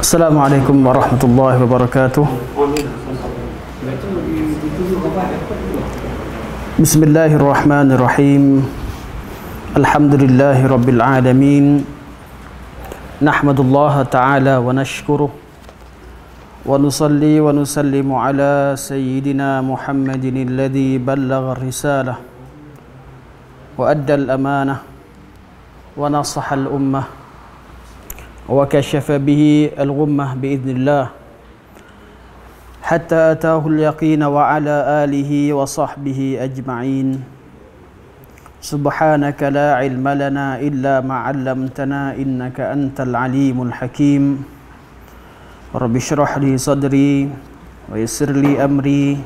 السلام عليكم ورحمة الله وبركاته بسم الله الرحمن الرحيم الحمد لله رب العالمين نحمد الله تعالى ونشكره ونصلي ونسلم على سيدنا محمد الذي بلغ الرسالة وأدى الأمانة ونصح الأمة وكشف به الغمة بإذن الله حتى أتاه اليقين وعلى آله وصحبه أجمعين سبحانك لا علم لنا إلا ما علمتنا إنك أنت العليم الحكيم رب اشرح لي صدري ويسر لي أمري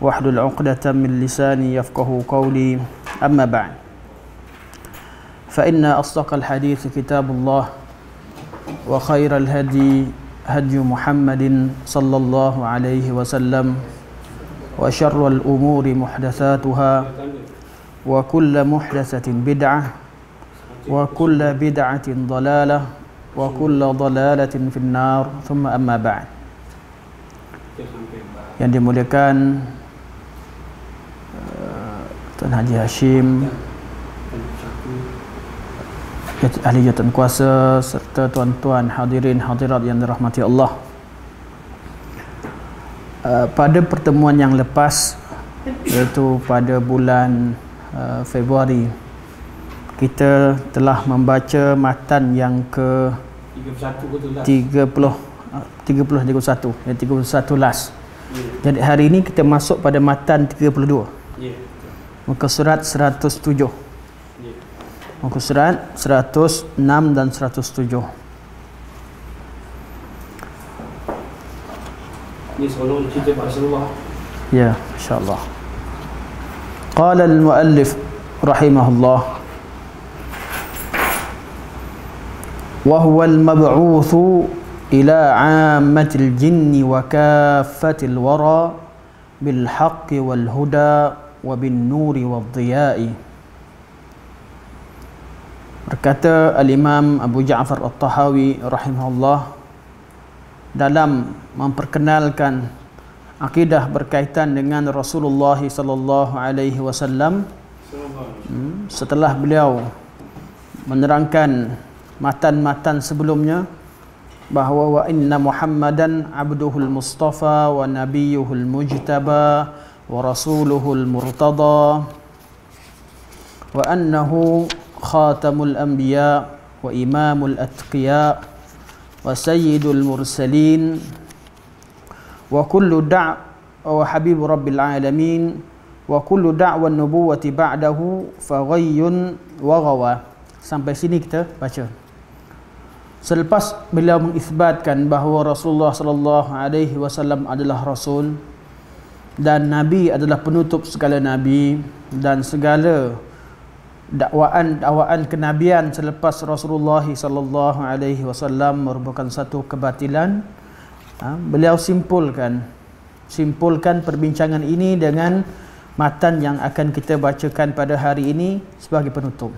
واحلل عقدة من لساني يفقه قولي أما بعد فإن أصدق الحديث كتاب الله وخير الهدي هدي محمد صلى الله عليه وسلم وشر الأمور محدثاتها وكل محدثة بدعة وكل بدعة ضلالة وكل ضلالة في النار ثم أما بعد yang ملكان eh, Tuan هشيم ahli jawatan kuasa serta tuan-tuan hadirin hadirat yang dirahmati Allah uh, pada pertemuan yang lepas iaitu pada bulan uh, Februari kita telah membaca matan yang ke 31 betul tak 30 last. 30 31 yang 31 last jadi hari ini kita masuk pada matan 32 ya yeah. muka surat 107 Muka surat 106 dan 107 يسألون كتاب الله يا إن شاء الله قال المؤلف رحمه الله وهو المبعوث إلى عامة الجن وكافة الورى بالحق والهدى وبالنور والضياء Berkata Al-Imam Abu Ja'far al tahawi rahimahullah dalam memperkenalkan akidah berkaitan dengan Rasulullah sallallahu alaihi wasallam hmm, setelah beliau menerangkan matan-matan sebelumnya bahawa wa inna Muhammadan abduhul mustafa wa nabiyuhul mujtaba wa rasuluhul murtada wa annahu خاتم الأنبياء وإمام الأتقياء وسيد المرسلين وكل دع وحبيب رب العالمين وكل دعوة النبوة بعده فغي وغوى sampai sini kita baca selepas beliau mengisbatkan bahawa Rasulullah sallallahu alaihi wasallam adalah rasul dan nabi adalah penutup segala nabi dan segala dakwaan-dakwaan kenabian selepas Rasulullah sallallahu alaihi wasallam merupakan satu kebatilan. Ha, beliau simpulkan simpulkan perbincangan ini dengan matan yang akan kita bacakan pada hari ini sebagai penutup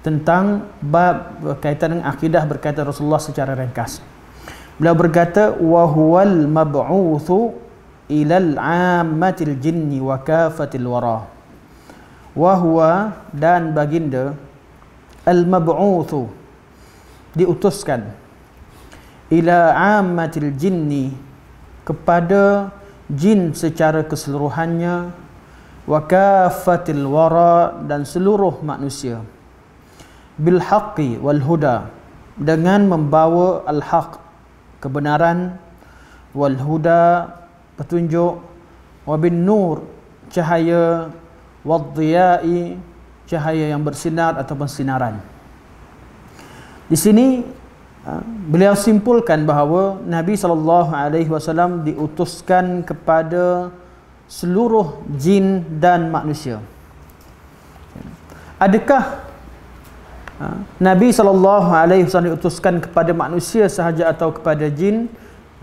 tentang bab berkaitan dengan akidah berkaitan Rasulullah secara ringkas. Beliau berkata wa huwal mab'uuthu ilal al jinni wa al wara' wahwa dan baginda al-mab'uthu diutuskan ila ammatil jinni kepada jin secara keseluruhannya wa kaffatil wara dan seluruh manusia bil haqqi wal huda dengan membawa al-haq kebenaran wal huda petunjuk wa bin nur cahaya wadhiya'i cahaya yang bersinar atau bersinaran. Di sini ha, beliau simpulkan bahawa Nabi sallallahu alaihi wasallam diutuskan kepada seluruh jin dan manusia. Adakah ha, Nabi sallallahu alaihi wasallam diutuskan kepada manusia sahaja atau kepada jin?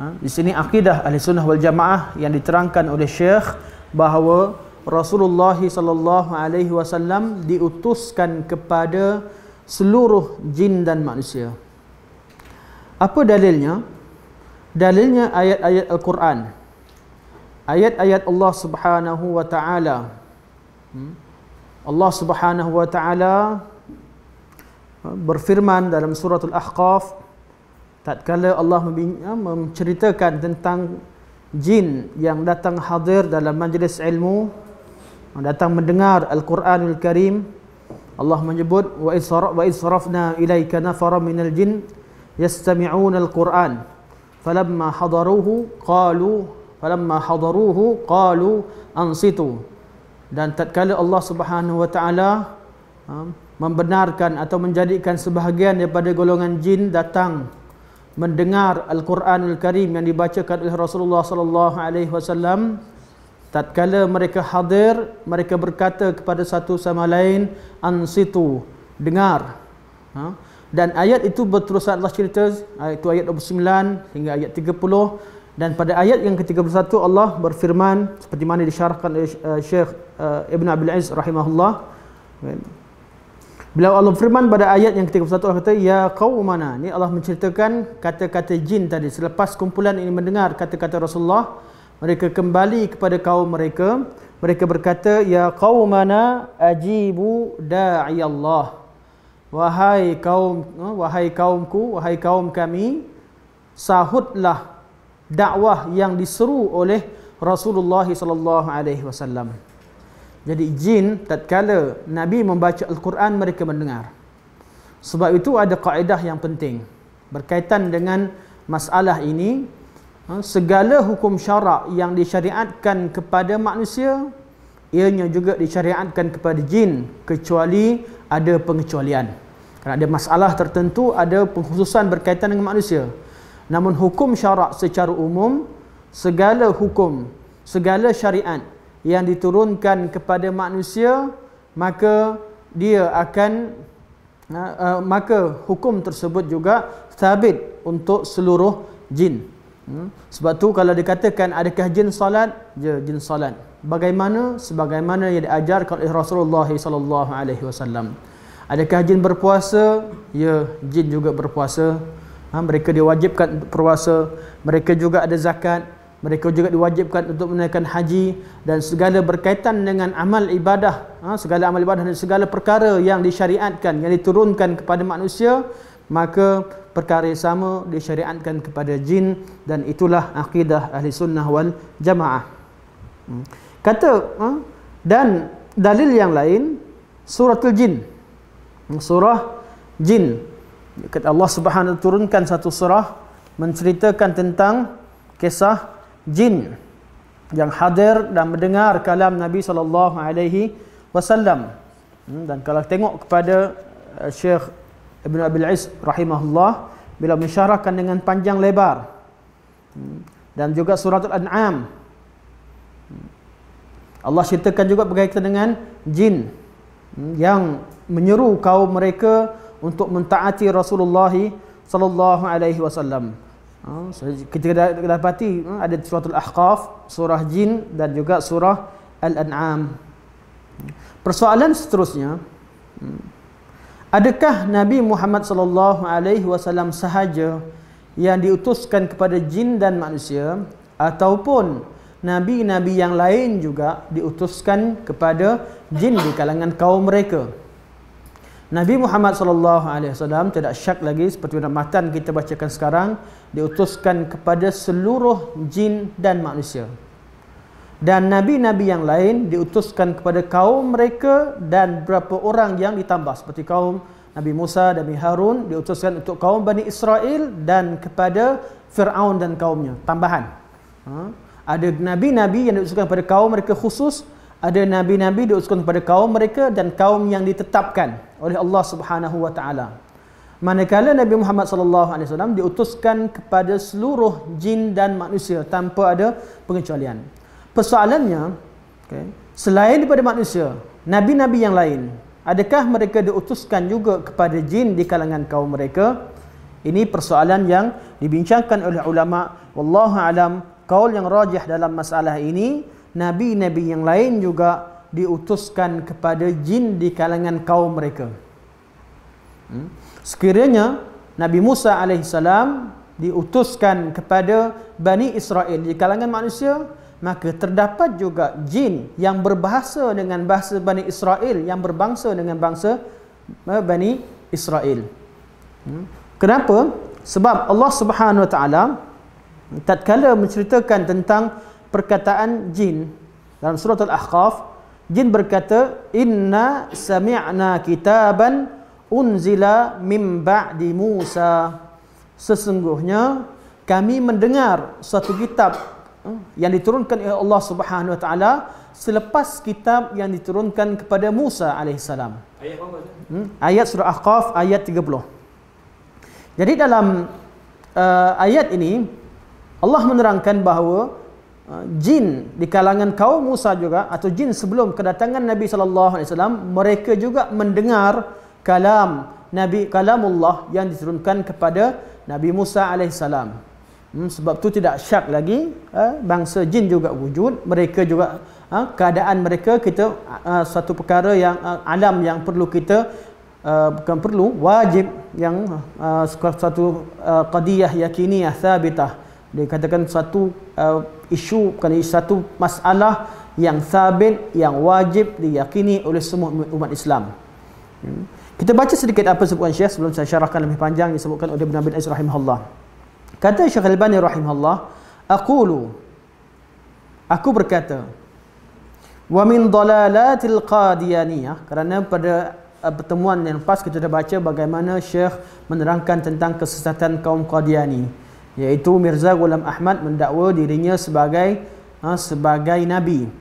Ha, di sini akidah Ahlussunnah wal Jamaah yang diterangkan oleh Syekh bahawa Rasulullah sallallahu alaihi wasallam diutuskan kepada seluruh jin dan manusia. Apa dalilnya? Dalilnya ayat-ayat Al-Quran. Ayat-ayat Allah Subhanahu wa taala. Hmm? Allah Subhanahu wa taala eh, berfirman dalam surah Al-Ahqaf tatkala Allah eh, menceritakan tentang jin yang datang hadir dalam majlis ilmu datang mendengar Al-Quranul Karim Allah menyebut wa isra' wa israfna ilaika nafaran minal jin yastami'una al-Quran falamma hadaruhu qalu falamma hadaruhu qalu ansitu dan tatkala Allah Subhanahu wa taala um, membenarkan atau menjadikan sebahagian daripada golongan jin datang mendengar Al-Quranul Karim yang dibacakan oleh Rasulullah sallallahu alaihi wasallam Tatkala mereka hadir, mereka berkata kepada satu sama lain, ansitu, dengar. Ha? Dan ayat itu berterusan Allah cerita, itu ayat 29 hingga ayat 30. Dan pada ayat yang ke-31, Allah berfirman, seperti mana disyarahkan oleh eh, Syekh eh, Ibn Abil Aziz rahimahullah. Bila Allah berfirman pada ayat yang ke-31 Allah kata ya qaumana ini Allah menceritakan kata-kata jin tadi selepas kumpulan ini mendengar kata-kata Rasulullah mereka kembali kepada kaum mereka mereka berkata ya qaumana ajibu da'i Allah wahai kaum eh, wahai kaumku wahai kaum kami sahutlah dakwah yang diseru oleh Rasulullah sallallahu alaihi wasallam jadi jin tatkala nabi membaca al-Quran mereka mendengar sebab itu ada kaedah yang penting berkaitan dengan masalah ini Ha, segala hukum syarak yang disyariatkan kepada manusia ianya juga disyariatkan kepada jin kecuali ada pengecualian kerana ada masalah tertentu ada pengkhususan berkaitan dengan manusia namun hukum syarak secara umum segala hukum segala syariat yang diturunkan kepada manusia maka dia akan uh, uh, maka hukum tersebut juga sabit untuk seluruh jin Hmm? Sebab tu kalau dikatakan adakah jin salat? Ya, jin salat. Bagaimana? Sebagaimana yang diajarkan oleh Rasulullah SAW. Adakah jin berpuasa? Ya, jin juga berpuasa. Ha, mereka diwajibkan untuk berpuasa. Mereka juga ada zakat. Mereka juga diwajibkan untuk menaikkan haji dan segala berkaitan dengan amal ibadah. Ha, segala amal ibadah dan segala perkara yang disyariatkan, yang diturunkan kepada manusia, maka perkara yang sama disyariatkan kepada jin dan itulah akidah ahli sunnah wal jamaah hmm. kata ha, dan dalil yang lain suratul jin hmm, surah jin kata Allah Subhanahu turunkan satu surah menceritakan tentang kisah jin yang hadir dan mendengar kalam Nabi saw hmm, dan kalau tengok kepada uh, Syekh Ibn Abil Is rahimahullah bila mensyarahkan dengan panjang lebar hmm. dan juga Surah Al an'am hmm. Allah ceritakan juga berkaitan dengan jin hmm, yang menyeru kaum mereka untuk mentaati Rasulullah sallallahu alaihi wasallam. Ha, kita dapati ha, ada Surah Al ahqaf, surah jin dan juga surah al-an'am. Persoalan seterusnya Adakah Nabi Muhammad sallallahu alaihi wasallam sahaja yang diutuskan kepada jin dan manusia ataupun nabi-nabi yang lain juga diutuskan kepada jin di kalangan kaum mereka? Nabi Muhammad sallallahu alaihi wasallam tidak syak lagi seperti matan kita bacakan sekarang diutuskan kepada seluruh jin dan manusia dan nabi-nabi yang lain diutuskan kepada kaum mereka dan berapa orang yang ditambah seperti kaum Nabi Musa dan Nabi Harun diutuskan untuk kaum Bani Israel dan kepada Fir'aun dan kaumnya tambahan ha? ada nabi-nabi yang diutuskan kepada kaum mereka khusus ada nabi-nabi diutuskan kepada kaum mereka dan kaum yang ditetapkan oleh Allah Subhanahu wa manakala Nabi Muhammad sallallahu alaihi wasallam diutuskan kepada seluruh jin dan manusia tanpa ada pengecualian Persoalannya, okay, selain daripada manusia, nabi-nabi yang lain, adakah mereka diutuskan juga kepada jin di kalangan kaum mereka? Ini persoalan yang dibincangkan oleh ulama. Wallahu alam, kaul yang rajih dalam masalah ini, nabi-nabi yang lain juga diutuskan kepada jin di kalangan kaum mereka. Hmm? Sekiranya Nabi Musa alaihissalam diutuskan kepada Bani Israel di kalangan manusia, maka terdapat juga jin yang berbahasa dengan bahasa Bani Israel yang berbangsa dengan bangsa eh, Bani Israel. Hmm. Kenapa? Sebab Allah Subhanahu Wa Taala kala menceritakan tentang perkataan jin dalam surah Al-Ahqaf, jin berkata inna sami'na kitaban unzila mim ba'di Musa. Sesungguhnya kami mendengar suatu kitab yang diturunkan oleh Allah Subhanahu Wa Taala selepas kitab yang diturunkan kepada Musa alaihissalam. Hmm? Ayat surah Al-Qaf ayat 30. Jadi dalam uh, ayat ini Allah menerangkan bahawa uh, jin di kalangan kaum Musa juga atau jin sebelum kedatangan Nabi sallallahu alaihi wasallam mereka juga mendengar kalam Nabi kalam Allah yang diturunkan kepada Nabi Musa alaihissalam. Hmm, sebab tu tidak syak lagi eh, bangsa jin juga wujud mereka juga eh, keadaan mereka kita eh, satu perkara yang eh, alam yang perlu kita eh, bukan perlu wajib yang eh, satu eh, qadiyah yakiniyah thabitah dikatakan satu eh, isu bukan satu masalah yang sabit yang wajib diyakini oleh semua umat Islam hmm. kita baca sedikit apa sebutan syekh sebelum saya syarahkan lebih panjang disebutkan oleh Ibn Abi Al-Azrahimahullah Kata Syekh Al-Bani rahimahullah, aqulu Aku berkata, "Wa min dalalatil qadiyaniyah." Kerana pada eh, pertemuan yang lepas kita dah baca bagaimana Syekh menerangkan tentang kesesatan kaum Qadiani, iaitu Mirza Ghulam Ahmad mendakwa dirinya sebagai ha, sebagai nabi.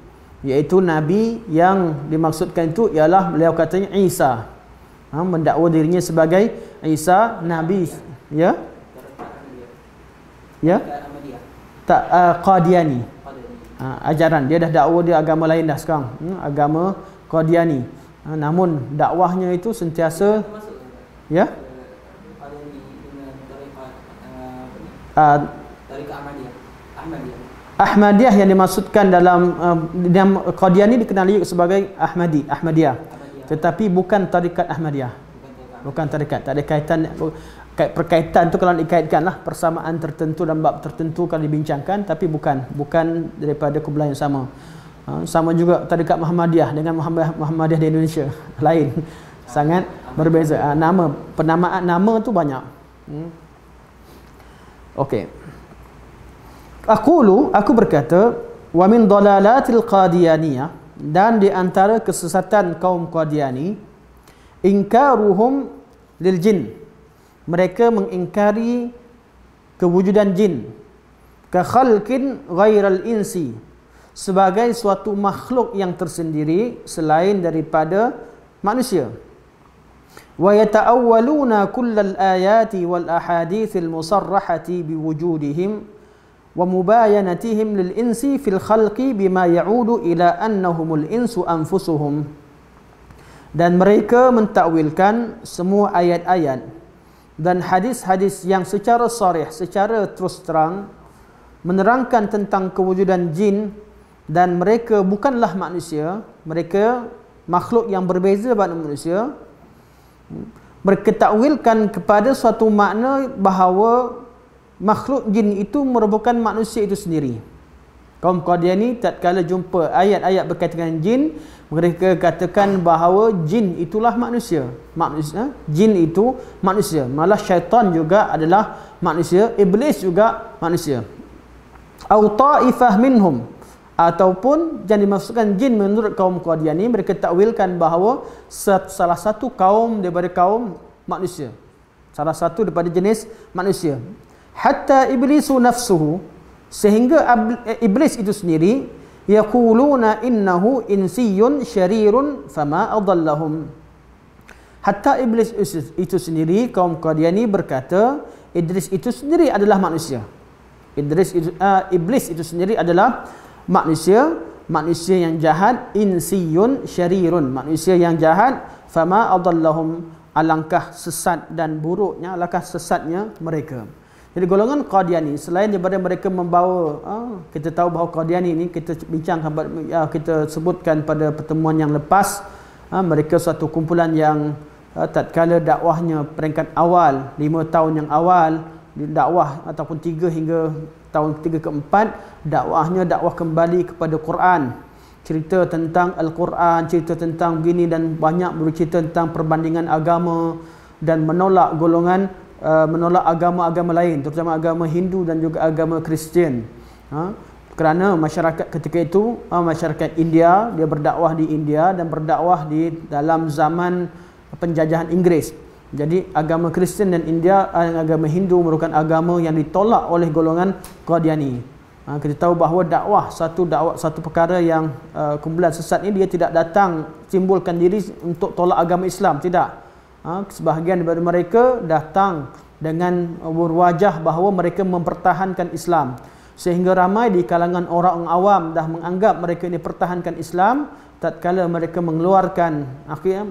Iaitu nabi yang dimaksudkan itu ialah beliau katanya Isa. Ha, mendakwa dirinya sebagai Isa nabi, ya ya tak uh, qadiani ha, ajaran dia dah dakwah dia agama lain dah sekarang hmm, agama qadiani ha, namun dakwahnya itu sentiasa ya Ahmadiyah. Ahmadiyah yang dimaksudkan dalam uh, Qadiyah ni dikenali sebagai Ahmadi, Ahmadiyah. Tetapi bukan tarikat Ahmadiyah. Bukan tarikat. Tak ada kaitan perkaitan tu kalau dikaitkan lah persamaan tertentu dan bab tertentu kalau dibincangkan tapi bukan bukan daripada kubla yang sama ha, sama juga tadekat Muhammadiyah dengan Muhammad, Muhammadiyah di Indonesia lain sangat berbeza ha, nama penamaan nama tu banyak hmm. Okey. Aqulu aku berkata wa min dalalatil qadiyaniyah dan di antara kesesatan kaum Qadiani inkaruhum lil jin mereka mengingkari kewujudan jin ka khalqin ghairal insi sebagai suatu makhluk yang tersendiri selain daripada manusia wa yata'awwaluna kullal ayati wal ahaditsil musarrahati biwujudihim wa mubayanatihim lil insi fil khalqi bima ya'udu ila annahumul insu anfusuhum dan mereka mentakwilkan semua ayat-ayat dan hadis-hadis yang secara sarih, secara terus terang menerangkan tentang kewujudan jin dan mereka bukanlah manusia, mereka makhluk yang berbeza daripada manusia berketakwilkan kepada suatu makna bahawa makhluk jin itu merupakan manusia itu sendiri. Kaum Qadiani kala jumpa ayat-ayat berkaitan dengan jin, mereka katakan bahawa jin itulah manusia. Manusia, eh? jin itu manusia. Malah syaitan juga adalah manusia, iblis juga manusia. Au ta'ifah minhum ataupun yang dimaksudkan jin menurut kaum Qadiani mereka takwilkan bahawa salah satu kaum daripada kaum manusia. Salah satu daripada jenis manusia. Hatta iblisu nafsuhu sehingga eh, iblis itu sendiri yaquluna innahu insiyun syarirun fama adallahum hatta iblis itu sendiri kaum qadiani berkata idris itu sendiri adalah manusia idris itu, uh, iblis itu sendiri adalah manusia manusia yang jahat insiyun syarirun manusia yang jahat fama adallahum alangkah sesat dan buruknya alangkah sesatnya mereka jadi golongan Qadiani selain daripada mereka membawa ah, kita tahu bahawa Qadiani ini kita bincang ya, kita sebutkan pada pertemuan yang lepas ah, mereka suatu kumpulan yang ah, tatkala dakwahnya peringkat awal lima tahun yang awal dakwah ataupun tiga hingga tahun ketiga keempat dakwahnya dakwah kembali kepada Quran cerita tentang Al-Quran cerita tentang gini dan banyak bercerita tentang perbandingan agama dan menolak golongan Uh, menolak agama-agama lain terutama agama Hindu dan juga agama Kristian ha? kerana masyarakat ketika itu ha, masyarakat India dia berdakwah di India dan berdakwah di dalam zaman penjajahan Inggeris jadi agama Kristian dan India ha, agama Hindu merupakan agama yang ditolak oleh golongan Qadiani ha, kita tahu bahawa dakwah satu dakwah satu perkara yang uh, kumpulan sesat ini dia tidak datang timbulkan diri untuk tolak agama Islam tidak ha, sebahagian daripada mereka datang dengan berwajah bahawa mereka mempertahankan Islam sehingga ramai di kalangan orang awam dah menganggap mereka ini pertahankan Islam tatkala mereka mengeluarkan eh,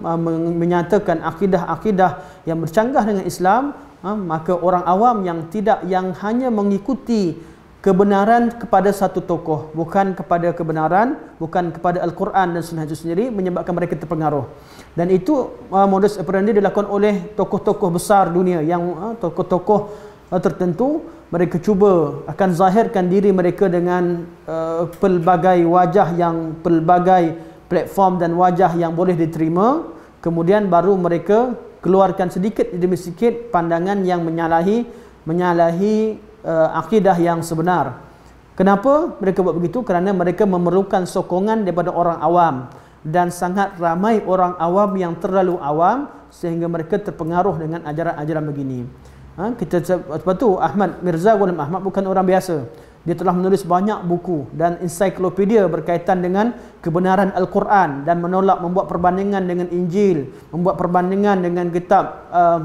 menyatakan akidah-akidah yang bercanggah dengan Islam ha, maka orang awam yang tidak yang hanya mengikuti kebenaran kepada satu tokoh bukan kepada kebenaran bukan kepada al-Quran dan sunnah itu sendiri menyebabkan mereka terpengaruh dan itu uh, modus operandi dilakukan oleh tokoh-tokoh besar dunia yang uh, tokoh-tokoh uh, tertentu mereka cuba akan zahirkan diri mereka dengan uh, pelbagai wajah yang pelbagai platform dan wajah yang boleh diterima kemudian baru mereka keluarkan sedikit demi sedikit pandangan yang menyalahi menyalahi uh, akidah yang sebenar. Kenapa mereka buat begitu? Kerana mereka memerlukan sokongan daripada orang awam. Dan sangat ramai orang awam yang terlalu awam sehingga mereka terpengaruh dengan ajaran-ajaran begini. Ha? Kita Sebab itu Ahmad Mirza Ghulam Ahmad bukan orang biasa. Dia telah menulis banyak buku dan ensiklopedia berkaitan dengan kebenaran Al-Quran dan menolak membuat perbandingan dengan Injil, membuat perbandingan dengan kitab. Uh,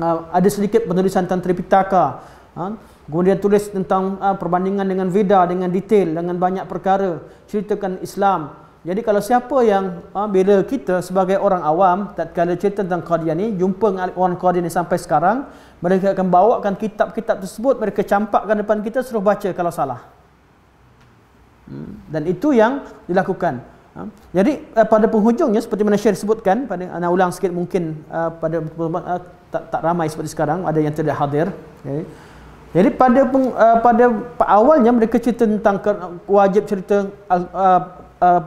uh, ada sedikit penulisan tentang Tripitaka. Ha? Kemudian tulis tentang uh, perbandingan dengan Veda dengan detail dengan banyak perkara ceritakan Islam. Jadi kalau siapa yang uh, ah, bila kita sebagai orang awam tak tatkala cerita tentang Qadiani jumpa orang Qadiani sampai sekarang mereka akan bawakan kitab-kitab tersebut mereka campakkan depan kita suruh baca kalau salah. Hmm. Dan itu yang dilakukan. Ha? Jadi uh, pada penghujungnya seperti mana Syekh sebutkan pada ana uh, ulang sikit mungkin uh, pada uh, tak, tak ramai seperti sekarang ada yang tidak hadir. Okay. Jadi pada uh, pada awalnya mereka cerita tentang ke, wajib cerita uh, uh,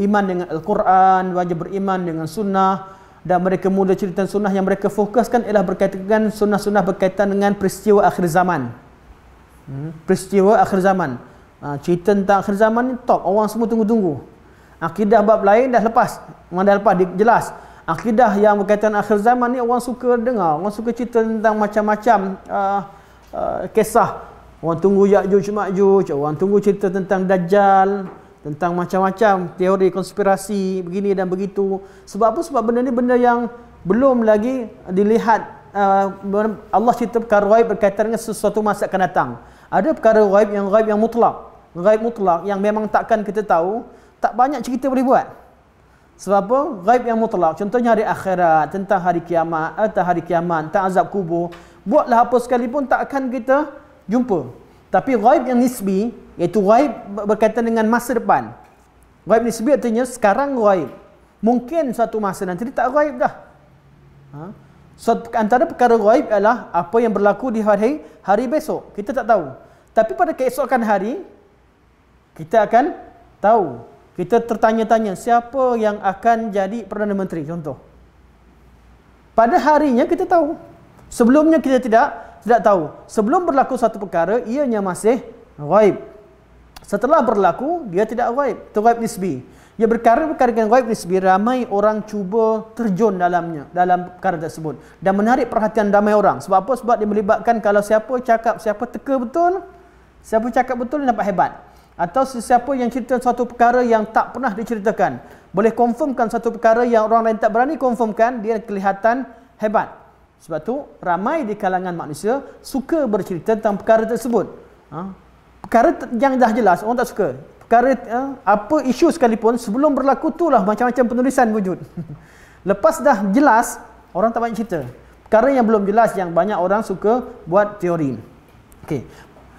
iman dengan Al-Quran, wajib beriman dengan sunnah dan mereka mula cerita sunnah yang mereka fokuskan ialah berkaitan dengan sunnah-sunnah berkaitan dengan peristiwa akhir zaman. Hmm. peristiwa akhir zaman. Uh, cerita tentang akhir zaman ni top, orang semua tunggu-tunggu. Akidah bab lain dah lepas, memang dah lepas jelas. Akidah yang berkaitan akhir zaman ni orang suka dengar, orang suka cerita tentang macam-macam uh, uh, kisah orang tunggu Ya'juj Ma'juj, orang tunggu cerita tentang Dajjal, tentang macam-macam teori konspirasi begini dan begitu. Sebab apa? Sebab benda ni benda yang belum lagi dilihat uh, Allah cerita perkara raib berkaitan dengan sesuatu masa akan datang. Ada perkara raib yang raib yang mutlak. Raib mutlak yang memang takkan kita tahu, tak banyak cerita boleh buat. Sebab apa? Raib yang mutlak. Contohnya hari akhirat, tentang hari kiamat, atau eh, hari kiamat, tentang azab kubur buatlah apa sekalipun tak akan kita jumpa. Tapi ghaib yang nisbi iaitu ghaib berkaitan dengan masa depan. Ghaib nisbi artinya sekarang ghaib. Mungkin satu masa nanti dia tak ghaib dah. Ha? So, antara perkara ghaib ialah apa yang berlaku di hari hari besok. Kita tak tahu. Tapi pada keesokan hari kita akan tahu. Kita tertanya-tanya siapa yang akan jadi Perdana Menteri contoh. Pada harinya kita tahu. Sebelumnya kita tidak tidak tahu. Sebelum berlaku satu perkara, ianya masih ghaib. Setelah berlaku, dia tidak ghaib. Itu ghaib nisbi. Ia berkara-berkara dengan ghaib nisbi, ramai orang cuba terjun dalamnya, dalam perkara tersebut. Dan menarik perhatian ramai orang. Sebab apa? Sebab dia melibatkan kalau siapa cakap, siapa teka betul, siapa cakap betul, dia dapat hebat. Atau sesiapa yang cerita satu perkara yang tak pernah diceritakan. Boleh confirmkan satu perkara yang orang lain tak berani confirmkan, dia kelihatan hebat. Sebab tu ramai di kalangan manusia suka bercerita tentang perkara tersebut. Ha? Perkara yang dah jelas orang tak suka. Perkara ha? apa isu sekalipun sebelum berlaku tu lah macam-macam penulisan wujud. Lepas dah jelas orang tak banyak cerita. Perkara yang belum jelas yang banyak orang suka buat teori. Okey.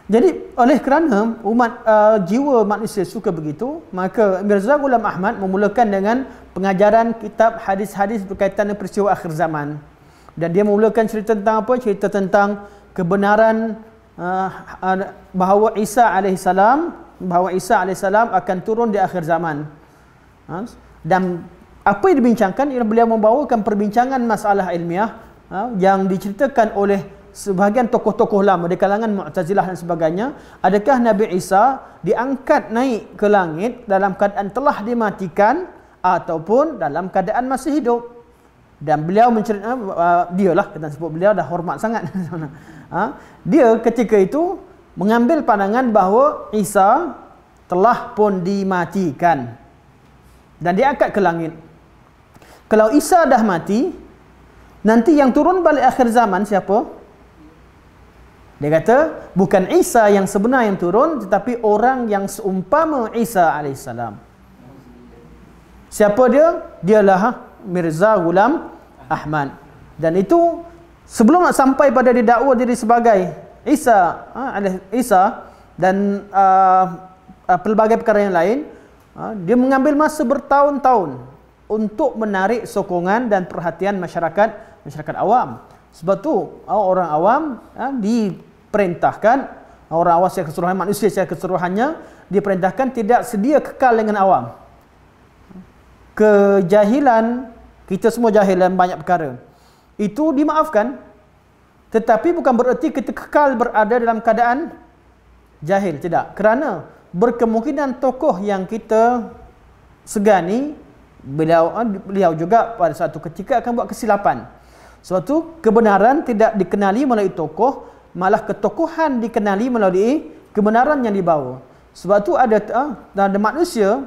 Jadi oleh kerana umat uh, jiwa manusia suka begitu, maka Mirza Ghulam Ahmad memulakan dengan pengajaran kitab hadis-hadis berkaitan dengan peristiwa akhir zaman dan dia memulakan cerita tentang apa cerita tentang kebenaran uh, uh bahawa Isa alaihissalam bahawa Isa alaihissalam akan turun di akhir zaman ha? dan apa yang dibincangkan ialah beliau membawakan perbincangan masalah ilmiah ha? yang diceritakan oleh sebahagian tokoh-tokoh lama di kalangan Mu'tazilah dan sebagainya adakah Nabi Isa diangkat naik ke langit dalam keadaan telah dimatikan ataupun dalam keadaan masih hidup dan beliau menceritakan eh, uh, dia lah kita sebut beliau dah hormat sangat ha? dia ketika itu mengambil pandangan bahawa Isa telah pun dimatikan dan diangkat ke langit kalau Isa dah mati nanti yang turun balik akhir zaman siapa dia kata bukan Isa yang sebenar yang turun tetapi orang yang seumpama Isa alaihissalam siapa dia dialah ha? Mirza Ghulam Ahmad. Dan itu sebelum nak sampai pada dia dakwa diri sebagai Isa, ha, Isa dan uh, uh, pelbagai perkara yang lain, uh, dia mengambil masa bertahun-tahun untuk menarik sokongan dan perhatian masyarakat masyarakat awam. Sebab tu uh, orang awam uh, diperintahkan orang awam secara keseluruhan manusia secara keseluruhannya diperintahkan tidak sedia kekal dengan awam kejahilan kita semua jahil dalam banyak perkara itu dimaafkan tetapi bukan bererti kita kekal berada dalam keadaan jahil tidak kerana berkemungkinan tokoh yang kita segani beliau eh, beliau juga pada suatu ketika akan buat kesilapan suatu kebenaran tidak dikenali melalui tokoh malah ketokohan dikenali melalui kebenaran yang dibawa sebab tu ada eh, ada manusia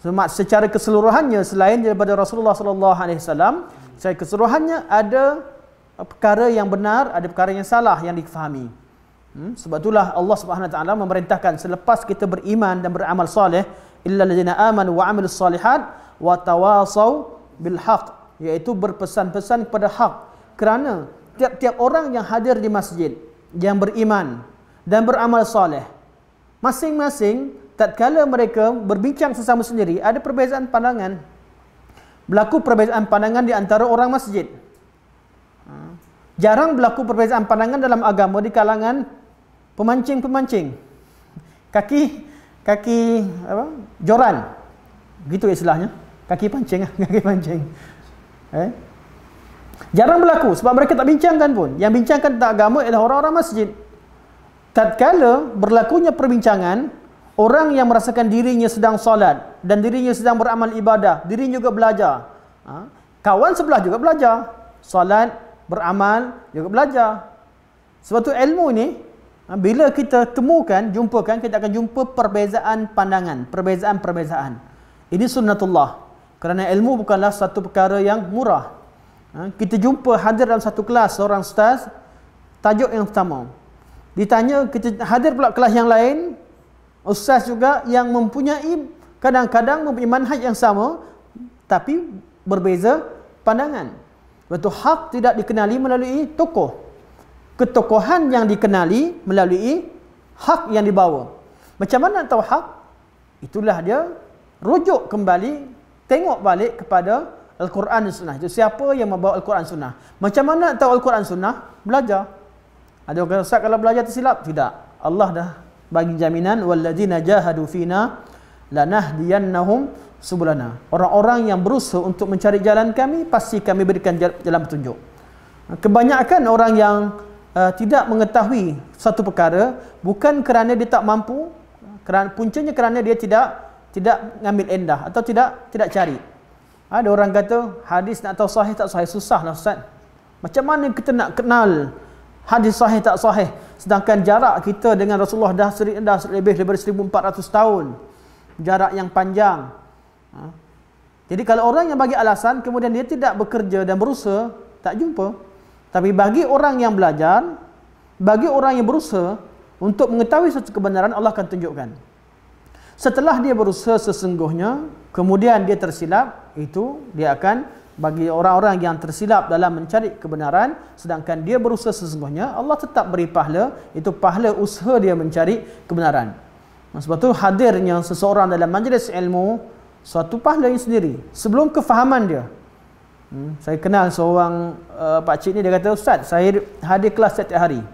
Semak secara keseluruhannya selain daripada Rasulullah sallallahu alaihi wasallam, secara keseluruhannya ada uh, perkara yang benar, ada perkara yang salah yang difahami. Hmm? sebab itulah Allah Subhanahu Wa taala memerintahkan selepas kita beriman dan beramal soleh, illal ladzina amanu wa amilus solihat wa tawasau bil haqq, iaitu berpesan-pesan kepada hak. Kerana tiap-tiap orang yang hadir di masjid yang beriman dan beramal soleh masing-masing tatkala mereka berbincang sesama sendiri ada perbezaan pandangan berlaku perbezaan pandangan di antara orang masjid ha. jarang berlaku perbezaan pandangan dalam agama di kalangan pemancing-pemancing kaki kaki apa joran gitu istilahnya kaki pancing kaki pancing eh jarang berlaku sebab mereka tak bincangkan pun yang bincangkan tentang agama ialah orang-orang masjid tatkala berlakunya perbincangan Orang yang merasakan dirinya sedang solat dan dirinya sedang beramal ibadah, dirinya juga belajar. Ha? Kawan sebelah juga belajar. Solat, beramal, juga belajar. Sebab tu ilmu ni, ha, bila kita temukan, jumpakan, kita akan jumpa perbezaan pandangan. Perbezaan-perbezaan. Ini sunnatullah. Kerana ilmu bukanlah satu perkara yang murah. Ha? Kita jumpa hadir dalam satu kelas, seorang ustaz, tajuk yang pertama. Ditanya, kita hadir pula kelas yang lain, Ustaz juga yang mempunyai kadang-kadang mempunyai manhaj yang sama tapi berbeza pandangan. Betul hak tidak dikenali melalui tokoh. Ketokohan yang dikenali melalui hak yang dibawa. Macam mana tahu hak? Itulah dia rujuk kembali tengok balik kepada Al-Quran dan Sunnah. Jadi siapa yang membawa Al-Quran Sunnah? Macam mana tahu Al-Quran Sunnah? Belajar. Ada orang kata kalau belajar tersilap? Tidak. Allah dah bagi jaminan walladzina jahadu fina lanahdiyannahum subulana orang-orang yang berusaha untuk mencari jalan kami pasti kami berikan jalan petunjuk kebanyakan orang yang uh, tidak mengetahui satu perkara bukan kerana dia tak mampu kerana puncanya kerana dia tidak tidak ngambil endah atau tidak tidak cari ada orang kata hadis nak tahu sahih tak sahih susahlah ustaz macam mana kita nak kenal hadis sahih tak sahih Sedangkan jarak kita dengan Rasulullah dah, seri, dah lebih daripada 1400 tahun. Jarak yang panjang. Ha? Jadi kalau orang yang bagi alasan, kemudian dia tidak bekerja dan berusaha, tak jumpa. Tapi bagi orang yang belajar, bagi orang yang berusaha untuk mengetahui satu kebenaran, Allah akan tunjukkan. Setelah dia berusaha sesungguhnya, kemudian dia tersilap, itu dia akan bagi orang-orang yang tersilap dalam mencari kebenaran sedangkan dia berusaha sesungguhnya Allah tetap beri pahala itu pahala usaha dia mencari kebenaran sebab tu hadirnya seseorang dalam majlis ilmu suatu pahala yang sendiri sebelum kefahaman dia hmm, saya kenal seorang uh, eh, pakcik ni dia kata Ustaz saya hadir kelas setiap hari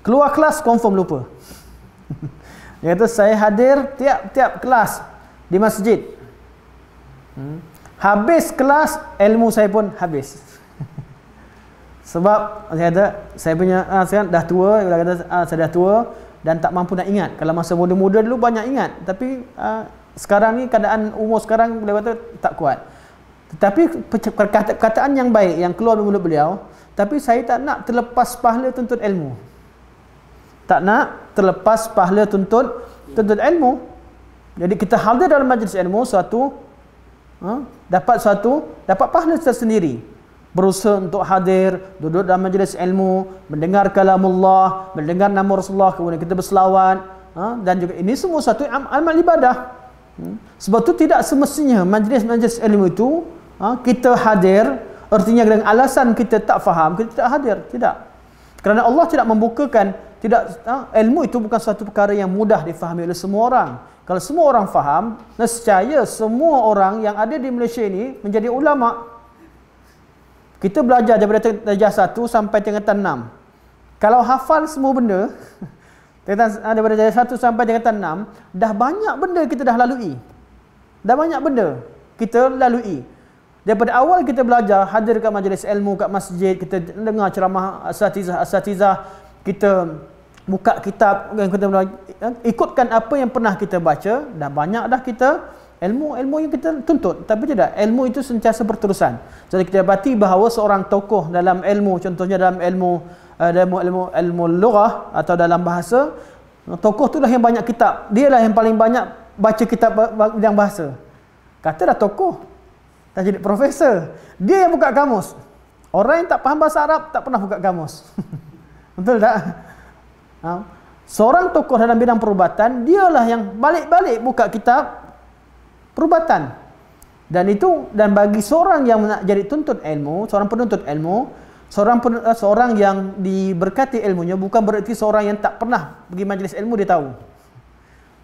keluar kelas confirm lupa dia kata saya hadir tiap-tiap kelas di masjid hmm. Habis kelas ilmu saya pun habis. Sebab saya kata saya punya ah, sekarang dah tua, bila kata ah, saya dah tua dan tak mampu nak ingat. Kalau masa muda-muda dulu banyak ingat, tapi ah, sekarang ni keadaan umur sekarang boleh kata tak kuat. Tetapi perkataan yang baik yang keluar dari mulut beliau, tapi saya tak nak terlepas pahala tuntut ilmu. Tak nak terlepas pahala tuntut tuntut ilmu. Jadi kita hadir dalam majlis ilmu satu ha? dapat satu dapat pahala tersendiri berusaha untuk hadir duduk dalam majlis ilmu mendengar kalamullah mendengar nama Rasulullah kemudian kita berselawat ha? dan juga ini semua satu amal ibadah hmm? sebab tu tidak semestinya majlis-majlis ilmu itu ha? kita hadir artinya dengan alasan kita tak faham kita tak hadir tidak kerana Allah tidak membukakan tidak ha, ilmu itu bukan satu perkara yang mudah difahami oleh semua orang. Kalau semua orang faham, nescaya semua orang yang ada di Malaysia ini menjadi ulama. Kita belajar daripada darjah 1 sampai tingkatan 6. Kalau hafal semua benda, ha, daripada darjah 1 sampai tingkatan 6, dah banyak benda kita dah lalui. Dah banyak benda kita lalui. Daripada awal kita belajar, hadir dekat majlis ilmu, kat masjid, kita dengar ceramah asatizah-asatizah, kita buka kitab yang kita eh, ikutkan apa yang pernah kita baca dah banyak dah kita ilmu-ilmu yang kita tuntut tapi tidak ilmu itu sentiasa berterusan jadi kita dapati bahawa seorang tokoh dalam ilmu contohnya dalam ilmu eh, dalam ilmu ilmu, ilmu lughah atau dalam bahasa tokoh itulah yang banyak kitab lah yang paling banyak baca kitab bidang bahasa Kata dah tokoh dah jadi profesor dia yang buka kamus orang yang tak faham bahasa Arab tak pernah buka kamus betul tak ha? seorang tokoh dalam bidang perubatan dialah yang balik-balik buka kitab perubatan dan itu dan bagi seorang yang nak jadi tuntut ilmu seorang penuntut ilmu seorang pen, uh, seorang yang diberkati ilmunya bukan bererti seorang yang tak pernah pergi majlis ilmu dia tahu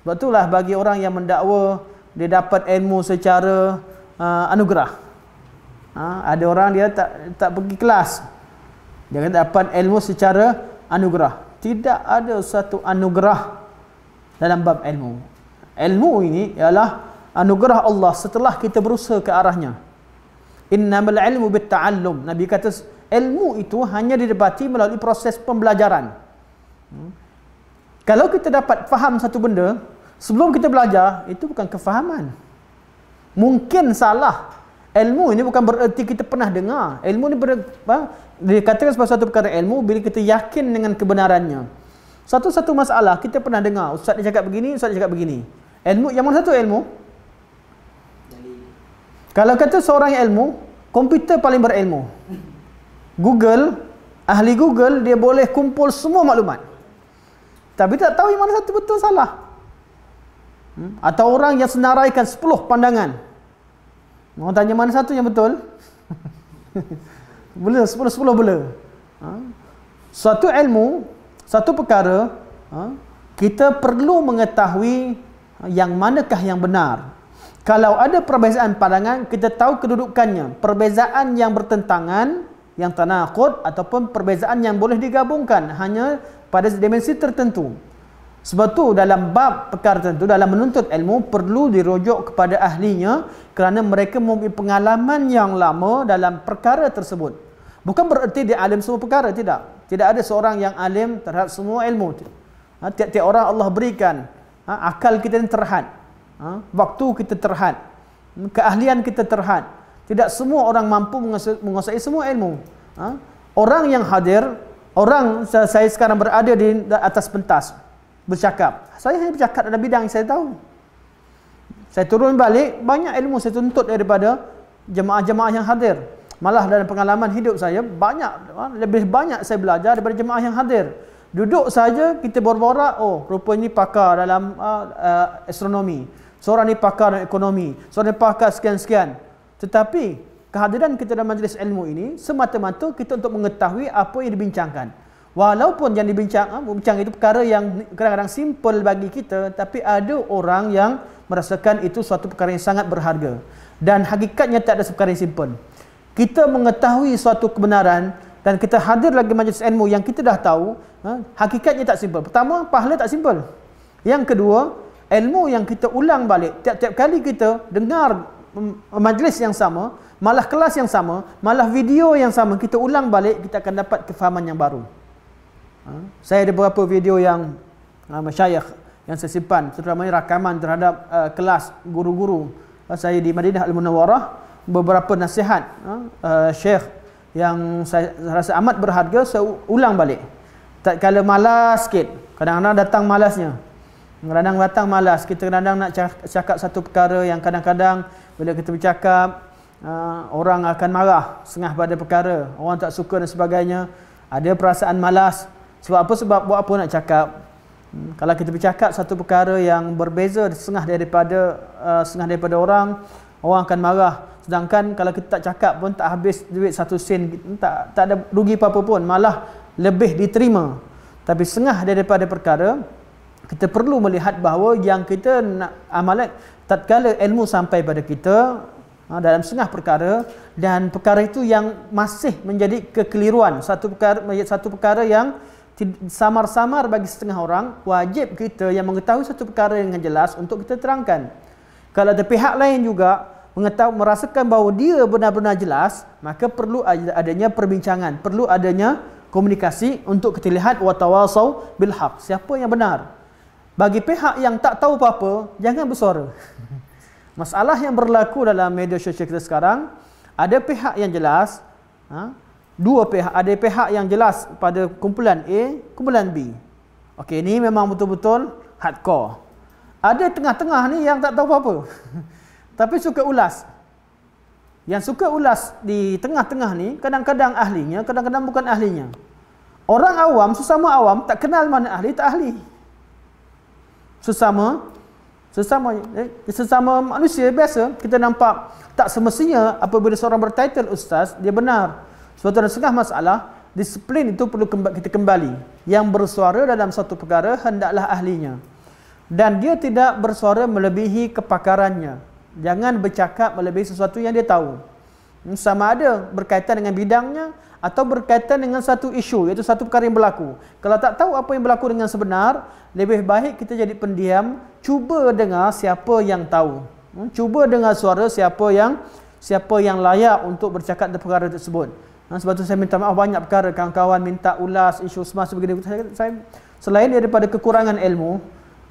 sebab itulah bagi orang yang mendakwa dia dapat ilmu secara uh, anugerah ha? ada orang dia tak tak pergi kelas dia dapat ilmu secara anugerah tidak ada satu anugerah dalam bab ilmu. Ilmu ini ialah anugerah Allah setelah kita berusaha ke arahnya. Innamal ilmu bitta'allum. Nabi kata ilmu itu hanya didapati melalui proses pembelajaran. Hmm. Kalau kita dapat faham satu benda, sebelum kita belajar, itu bukan kefahaman. Mungkin salah. Ilmu ini bukan bererti kita pernah dengar. Ilmu ini ber, dia katakan sebab satu perkara ilmu bila kita yakin dengan kebenarannya. Satu-satu masalah kita pernah dengar ustaz dia cakap begini, ustaz dia cakap begini. Ilmu yang mana satu ilmu? Kalau kata seorang ilmu, komputer paling berilmu. Google, ahli Google dia boleh kumpul semua maklumat. Tapi tak tahu yang mana satu betul salah. Hmm? Atau orang yang senaraikan 10 pandangan. Mau tanya mana satu yang betul? Bela, sepuluh, sepuluh bela. Ha? Satu ilmu, satu perkara, ha? kita perlu mengetahui ha, yang manakah yang benar. Kalau ada perbezaan pandangan, kita tahu kedudukannya. Perbezaan yang bertentangan, yang tanah akut, ataupun perbezaan yang boleh digabungkan. Hanya pada dimensi tertentu. Sebab tu dalam bab perkara tertentu dalam menuntut ilmu perlu dirujuk kepada ahlinya kerana mereka mempunyai pengalaman yang lama dalam perkara tersebut. Bukan bererti dia alim semua perkara tidak. Tidak ada seorang yang alim terhad semua ilmu. Ha, tiap-tiap ha, orang Allah berikan ha, akal kita terhad. Ha, waktu kita terhad. Hmm, keahlian kita terhad. Tidak semua orang mampu menguasai, menguasai semua ilmu. Ha, orang yang hadir, orang saya sekarang berada di atas pentas bercakap. Saya hanya bercakap dalam bidang yang saya tahu. Saya turun balik, banyak ilmu saya tuntut daripada jemaah-jemaah yang hadir. Malah dalam pengalaman hidup saya, banyak lebih banyak saya belajar daripada jemaah yang hadir. Duduk saja kita berborak, oh rupa ini pakar dalam uh, uh, astronomi. Seorang ni pakar dalam ekonomi. Seorang ini pakar sekian-sekian. Tetapi, kehadiran kita dalam majlis ilmu ini, semata-mata kita untuk mengetahui apa yang dibincangkan. Walaupun yang dibincang, ah, bincang itu perkara yang kadang-kadang simple bagi kita, tapi ada orang yang merasakan itu suatu perkara yang sangat berharga. Dan hakikatnya tak ada perkara yang simple. Kita mengetahui suatu kebenaran dan kita hadir lagi majlis ilmu yang kita dah tahu, ah, hakikatnya tak simple. Pertama, pahala tak simple. Yang kedua, ilmu yang kita ulang balik, tiap-tiap kali kita dengar majlis yang sama, malah kelas yang sama, malah video yang sama, kita ulang balik, kita akan dapat kefahaman yang baru. Ha? Saya ada beberapa video yang ha, masyayikh yang saya simpan terutamanya rakaman terhadap uh, kelas guru-guru uh, saya di Madinah al Munawwarah beberapa nasihat uh, ha, uh, syekh yang saya rasa amat berharga saya ulang balik tak kala malas sikit kadang-kadang datang malasnya kadang-kadang datang malas kita kadang-kadang nak cakap satu perkara yang kadang-kadang bila kita bercakap uh, orang akan marah setengah pada perkara orang tak suka dan sebagainya ada perasaan malas sebab apa sebab buat apa nak cakap? Hmm, kalau kita bercakap satu perkara yang berbeza setengah daripada uh, setengah daripada orang, orang akan marah. Sedangkan kalau kita tak cakap pun tak habis duit satu sen, tak tak ada rugi apa-apa pun, malah lebih diterima. Tapi setengah daripada perkara kita perlu melihat bahawa yang kita nak amalan tatkala ilmu sampai pada kita ha, dalam setengah perkara dan perkara itu yang masih menjadi kekeliruan satu perkara satu perkara yang samar-samar bagi setengah orang, wajib kita yang mengetahui satu perkara dengan jelas untuk kita terangkan. Kalau ada pihak lain juga mengetahui merasakan bahawa dia benar-benar jelas, maka perlu adanya perbincangan, perlu adanya komunikasi untuk kita lihat watawasau bil haq. Siapa yang benar? Bagi pihak yang tak tahu apa-apa, jangan bersuara. Masalah yang berlaku dalam media sosial kita sekarang, ada pihak yang jelas, ha, dua pihak ada pihak yang jelas pada kumpulan A kumpulan B okey ini memang betul-betul hardcore ada tengah-tengah ni yang tak tahu apa-apa tapi suka ulas yang suka ulas di tengah-tengah ni kadang-kadang ahlinya kadang-kadang bukan ahlinya orang awam sesama awam tak kenal mana ahli tak ahli sesama sesama eh, sesama manusia biasa kita nampak tak semestinya apabila seorang bertitle ustaz dia benar sebab dalam setengah masalah, disiplin itu perlu kita kembali. Yang bersuara dalam satu perkara, hendaklah ahlinya. Dan dia tidak bersuara melebihi kepakarannya. Jangan bercakap melebihi sesuatu yang dia tahu. Hmm, sama ada berkaitan dengan bidangnya atau berkaitan dengan satu isu, iaitu satu perkara yang berlaku. Kalau tak tahu apa yang berlaku dengan sebenar, lebih baik kita jadi pendiam, cuba dengar siapa yang tahu. Hmm, cuba dengar suara siapa yang siapa yang layak untuk bercakap tentang perkara tersebut. Ha, sebab tu saya minta maaf banyak perkara kawan-kawan minta ulas isu semasa sebagainya. Saya, saya selain daripada kekurangan ilmu,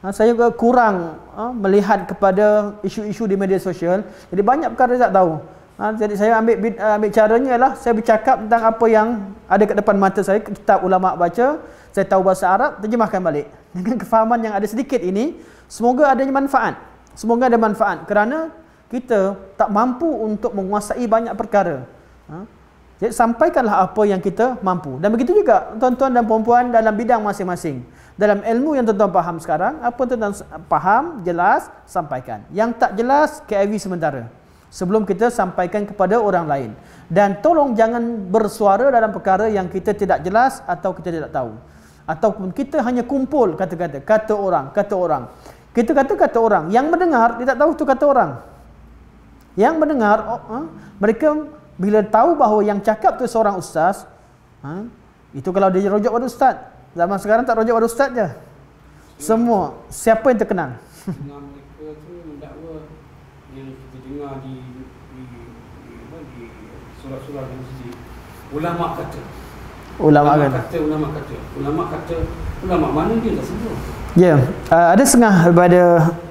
ha, saya juga kurang ha, melihat kepada isu-isu di media sosial. Jadi banyak perkara tak tahu. Ha, jadi saya ambil eh, ambil caranya lah saya bercakap tentang apa yang ada ke depan mata saya kitab ulama baca saya tahu bahasa Arab terjemahkan balik dengan kefahaman yang ada sedikit ini semoga adanya manfaat semoga ada manfaat kerana kita tak mampu untuk menguasai banyak perkara ha? Jadi sampaikanlah apa yang kita mampu. Dan begitu juga tuan-tuan dan puan-puan dalam bidang masing-masing. Dalam ilmu yang tuan-tuan faham sekarang, apa tuan-tuan faham, jelas, sampaikan. Yang tak jelas, KIV sementara. Sebelum kita sampaikan kepada orang lain. Dan tolong jangan bersuara dalam perkara yang kita tidak jelas atau kita tidak tahu. Ataupun kita hanya kumpul kata-kata. Kata orang, kata orang. Kita kata kata orang. Yang mendengar, dia tak tahu tu kata orang. Yang mendengar, oh, huh? Eh, mereka bila tahu bahawa yang cakap tu seorang ustaz ha? itu kalau dia rujuk pada ustaz zaman sekarang tak rujuk pada ustaz je semua siapa yang terkenal ulama kata ulama kata ulama kata ulama kata ulama mana dia tak sebut Ya, yeah. uh, ada setengah daripada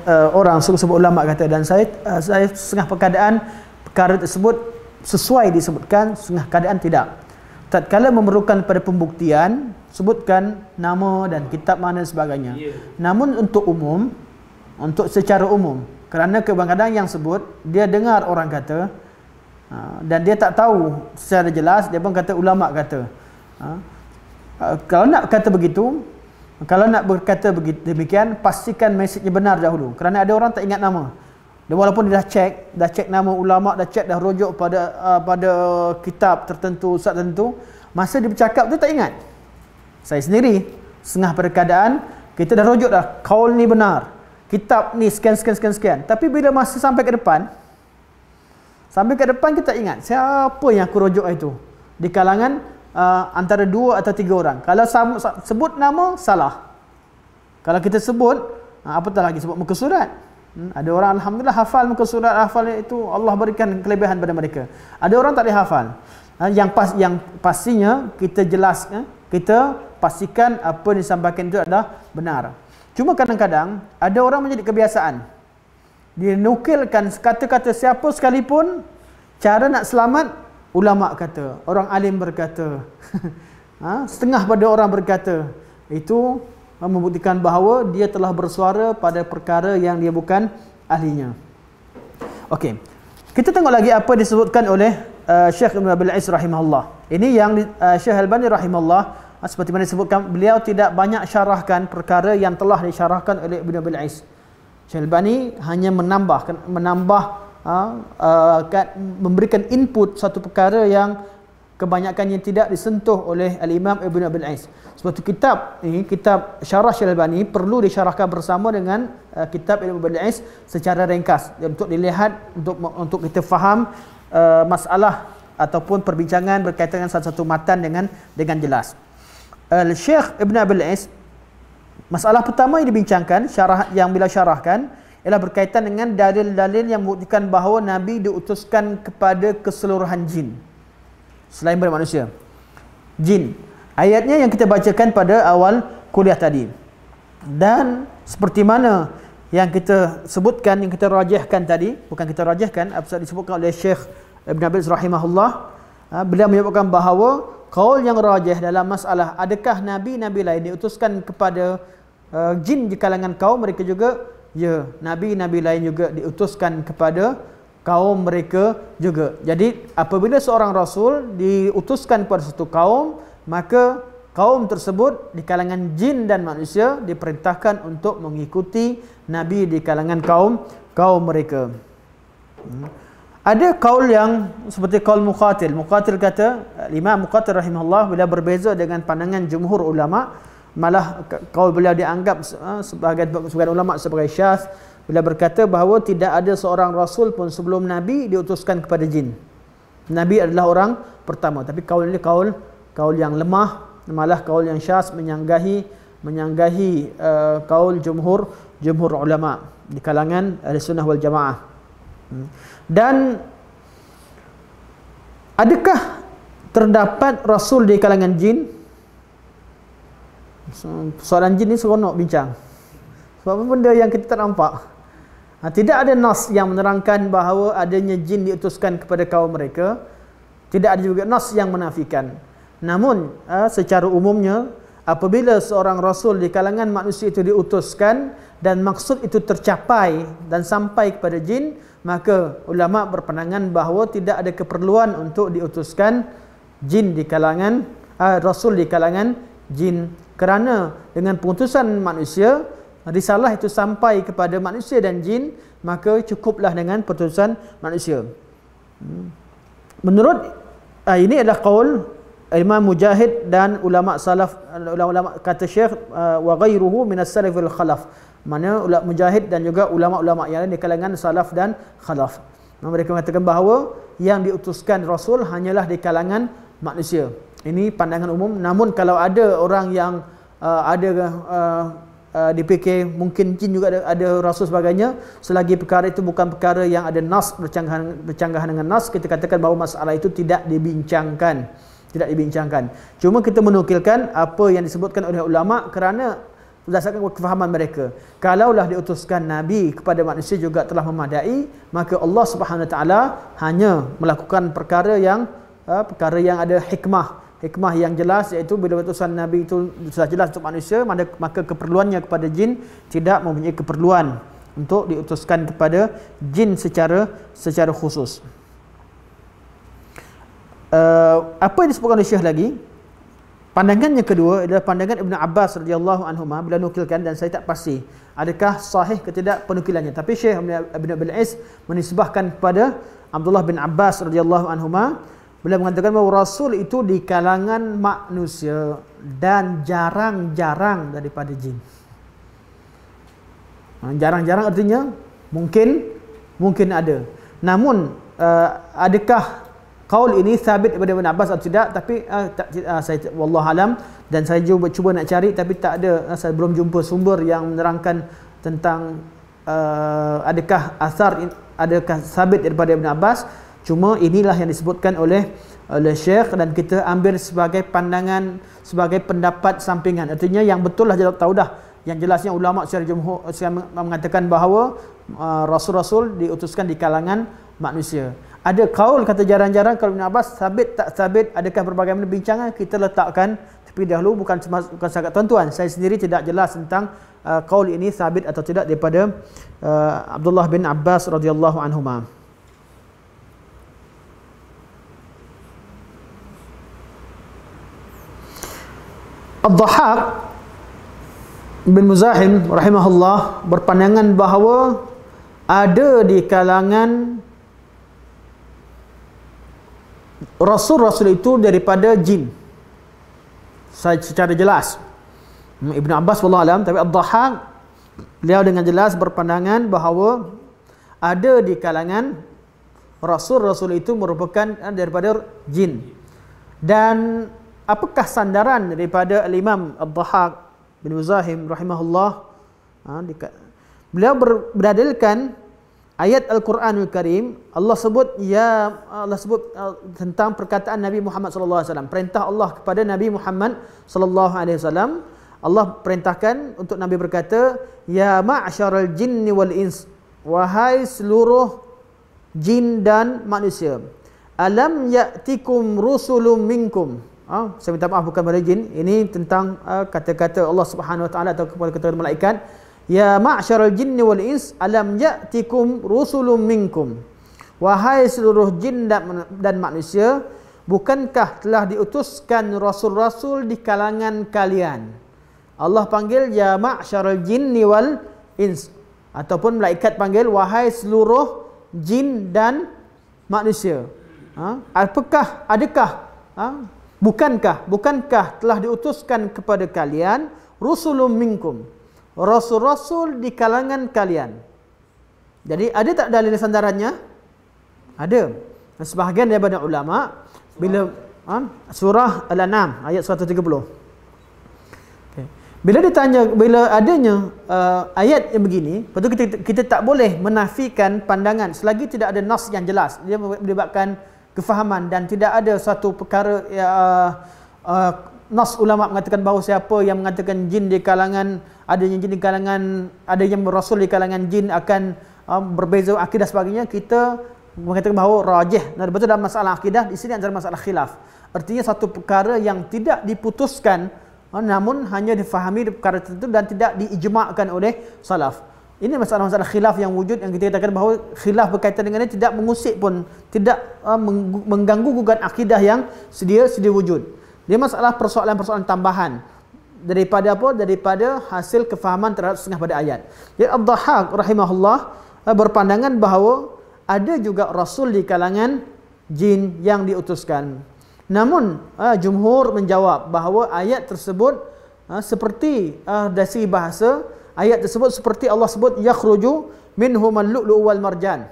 uh, orang suka sebut ulama kata dan saya uh, saya setengah perkadaan perkara tersebut sesuai disebutkan setengah keadaan tidak tatkala memerlukan pada pembuktian sebutkan nama dan kitab mana sebagainya yeah. namun untuk umum untuk secara umum kerana kadang yang sebut dia dengar orang kata ha, dan dia tak tahu secara jelas dia pun kata ulama kata ha, ha, kalau nak kata begitu kalau nak berkata begitu demikian pastikan mesejnya benar dahulu kerana ada orang tak ingat nama dan walaupun dia dah cek, dah cek nama ulama, dah cek dah rujuk pada uh, pada kitab tertentu, saat tertentu, masa dia bercakap tu tak ingat. Saya sendiri setengah pada keadaan kita dah rujuk dah, kaul ni benar. Kitab ni scan scan scan scan. Tapi bila masa sampai ke depan, sampai ke depan kita ingat siapa yang aku rujuk itu di kalangan uh, antara dua atau tiga orang. Kalau sebut nama salah. Kalau kita sebut uh, apa tak lagi sebut muka surat Hmm, ada orang Alhamdulillah hafal muka surat hafal itu Allah berikan kelebihan pada mereka. Ada orang tak boleh hafal. Ha, yang pas yang pastinya kita jelas, eh, kita pastikan apa yang disampaikan itu adalah benar. Cuma kadang-kadang ada orang menjadi kebiasaan. Dia nukilkan kata-kata siapa sekalipun cara nak selamat ulama kata, orang alim berkata. Ha, setengah pada orang berkata. Itu membuktikan bahawa dia telah bersuara pada perkara yang dia bukan ahlinya. Okey. Kita tengok lagi apa disebutkan oleh uh, Syekh Ibn Abil Is rahimahullah. Ini yang uh, Syekh Al-Bani rahimahullah uh, seperti mana disebutkan beliau tidak banyak syarahkan perkara yang telah disyarahkan oleh Ibn Abil Is. Syekh Al-Bani hanya menambah menambah uh, uh, memberikan input satu perkara yang Kebanyakan yang tidak disentuh oleh al-Imam Ibn Abil Aiz. Sebab tu kitab ini kitab Syarah Syalbani perlu disyarahkan bersama dengan uh, kitab Ibn Abil Aiz secara ringkas untuk dilihat untuk untuk kita faham uh, masalah ataupun perbincangan berkaitan dengan satu-satu matan dengan dengan jelas. Al-Syekh Ibn Abil Aiz masalah pertama yang dibincangkan syarah yang bila syarahkan ialah berkaitan dengan dalil-dalil yang membuktikan bahawa Nabi diutuskan kepada keseluruhan jin selain daripada manusia. Jin. Ayatnya yang kita bacakan pada awal kuliah tadi. Dan seperti mana yang kita sebutkan, yang kita rajahkan tadi, bukan kita rajahkan, apa yang disebutkan oleh Syekh Ibn Abil rahimahullah, ha, beliau menyebutkan bahawa kaul yang rajah dalam masalah adakah Nabi-Nabi lain diutuskan kepada uh, jin di kalangan kaum, mereka juga, ya, Nabi-Nabi lain juga diutuskan kepada kaum mereka juga. Jadi apabila seorang rasul diutuskan kepada satu kaum, maka kaum tersebut di kalangan jin dan manusia diperintahkan untuk mengikuti nabi di kalangan kaum kaum mereka. Hmm. Ada kaul yang seperti kaul Muqatil. Muqatil kata, lima Muqatil rahimahullah bila berbeza dengan pandangan jumhur ulama, malah kaul beliau dianggap eh, sebagai sebagai ulama sebagai syas bila berkata bahawa tidak ada seorang rasul pun sebelum nabi diutuskan kepada jin. Nabi adalah orang pertama tapi kaul ini kaul kaul yang lemah malah kaul yang syas menyanggahi menyanggahi uh, kaul jumhur jumhur ulama di kalangan sunnah wal jamaah. Hmm. Dan adakah terdapat rasul di kalangan jin? So, soalan jin ni seronok bincang. Sebab apa benda yang kita tak nampak? Ha, tidak ada nas yang menerangkan bahawa adanya jin diutuskan kepada kaum mereka. Tidak ada juga nas yang menafikan. Namun ha, secara umumnya apabila seorang rasul di kalangan manusia itu diutuskan dan maksud itu tercapai dan sampai kepada jin, maka ulama berpandangan bahawa tidak ada keperluan untuk diutuskan jin di kalangan uh, rasul di kalangan jin kerana dengan pengutusan manusia risalah itu sampai kepada manusia dan jin maka cukuplah dengan pertutusan manusia hmm. menurut ah, ini adalah qaul Imam Mujahid dan ulama salaf ulama kata syekh ah, wa ghairuhu min as wal khalaf mana ulama Mujahid dan juga ulama-ulama yang lain di kalangan salaf dan khalaf mereka mengatakan bahawa yang diutuskan rasul hanyalah di kalangan manusia ini pandangan umum namun kalau ada orang yang uh, ada uh, Eh, DPK mungkin jin juga ada, ada rasul sebagainya selagi perkara itu bukan perkara yang ada nas bercanggahan, bercanggahan dengan nas kita katakan bahawa masalah itu tidak dibincangkan tidak dibincangkan cuma kita menukilkan apa yang disebutkan oleh ulama kerana berdasarkan kefahaman mereka kalaulah diutuskan nabi kepada manusia juga telah memadai maka Allah Subhanahu taala hanya melakukan perkara yang eh, perkara yang ada hikmah hikmah yang jelas iaitu bila utusan nabi itu sudah jelas untuk manusia maka keperluannya kepada jin tidak mempunyai keperluan untuk diutuskan kepada jin secara secara khusus. Uh, apa yang disebutkan oleh Syekh lagi? pandangannya kedua adalah pandangan Ibn Abbas radhiyallahu anhu bila nukilkan dan saya tak pasti adakah sahih ke tidak penukilannya. Tapi Syekh Ibn Abil Is menisbahkan kepada Abdullah bin Abbas radhiyallahu anhu Beliau mengatakan bahawa Rasul itu di kalangan manusia dan jarang-jarang daripada jin. Ha, jarang-jarang artinya mungkin mungkin ada. Namun eh, adakah kaul ini sabit daripada Ibn Abbas atau tidak? Tapi eh, tak, eh, saya Wallah alam dan saya cuba, cuba nak cari tapi tak ada. saya belum jumpa sumber yang menerangkan tentang adakah asar adakah sabit daripada Ibn Abbas cuma inilah yang disebutkan oleh oleh syekh dan kita ambil sebagai pandangan sebagai pendapat sampingan artinya yang betul lah dia tahu dah yang jelasnya ulama secara jumhur mengatakan bahawa uh, rasul-rasul uh, diutuskan di kalangan manusia ada kaul kata jarang-jarang kalau Ibn Abbas sabit tak sabit adakah berbagai macam bincangan eh? kita letakkan tapi dahulu bukan cuma bukan sangat tuan-tuan saya sendiri tidak jelas tentang uh, kaul ini sabit atau tidak daripada uh, Abdullah bin Abbas radhiyallahu anhumah al Abdahak bin Muzahim rahimahullah berpandangan bahawa ada di kalangan Rasul-Rasul itu daripada jin secara jelas hmm, Ibn Abbas wallah alam tapi Abdahak beliau dengan jelas berpandangan bahawa ada di kalangan Rasul-Rasul itu merupakan eh, daripada jin dan apakah sandaran daripada al-Imam Ad-Dhahhak bin Muzahim rahimahullah ha, beliau berdalilkan ayat al-Quranul Karim Allah sebut ya Allah sebut uh, tentang perkataan Nabi Muhammad sallallahu alaihi wasallam perintah Allah kepada Nabi Muhammad sallallahu alaihi wasallam Allah perintahkan untuk Nabi berkata ya ma'syaral jinni wal ins wahai seluruh jin dan manusia alam ya'tikum rusulun minkum Ha? Saya minta maaf bukan pada jin. Ini tentang uh, kata-kata uh, Allah Subhanahu Wa Taala atau kepada kata kata malaikat. Ya ma'syarul jinni wal ins alam ya'tikum rusulun minkum. Wahai seluruh jin dan manusia, bukankah telah diutuskan rasul-rasul di kalangan kalian? Allah panggil ya ma'syarul jinni wal ins ataupun malaikat panggil wahai seluruh jin dan manusia. Ha? Apakah adakah ha? Bukankah, bukankah telah diutuskan kepada kalian Rasulum minkum Rasul-rasul di kalangan kalian Jadi ada tak dalil sandarannya? Ada Sebahagian daripada ulama bila ha? Surah Al-Anam ayat 130 okay. Bila ditanya, bila adanya uh, ayat yang begini Lepas kita, kita tak boleh menafikan pandangan Selagi tidak ada nas yang jelas Dia melibatkan kefahaman dan tidak ada satu perkara ya, uh, uh, nas ulama mengatakan bahawa siapa yang mengatakan jin di kalangan ada yang jin di kalangan ada yang berasul di kalangan jin akan uh, berbeza akidah sebagainya kita mengatakan bahawa rajih nah, betul dalam masalah akidah di sini antara masalah khilaf artinya satu perkara yang tidak diputuskan um, namun hanya difahami perkara tertentu dan tidak diijmakkan oleh salaf ini masalah-masalah khilaf yang wujud yang kita katakan bahawa khilaf berkaitan dengan ini tidak mengusik pun tidak uh, mengganggu gugat akidah yang sedia sedia wujud. Dia masalah persoalan-persoalan tambahan daripada apa? Daripada hasil kefahaman terhadap setengah pada ayat. Ya Abdahak rahimahullah uh, berpandangan bahawa ada juga rasul di kalangan jin yang diutuskan. Namun uh, jumhur menjawab bahawa ayat tersebut uh, seperti uh, dari bahasa ayat tersebut seperti Allah sebut yakhruju minhumal lu'lu' wal marjan.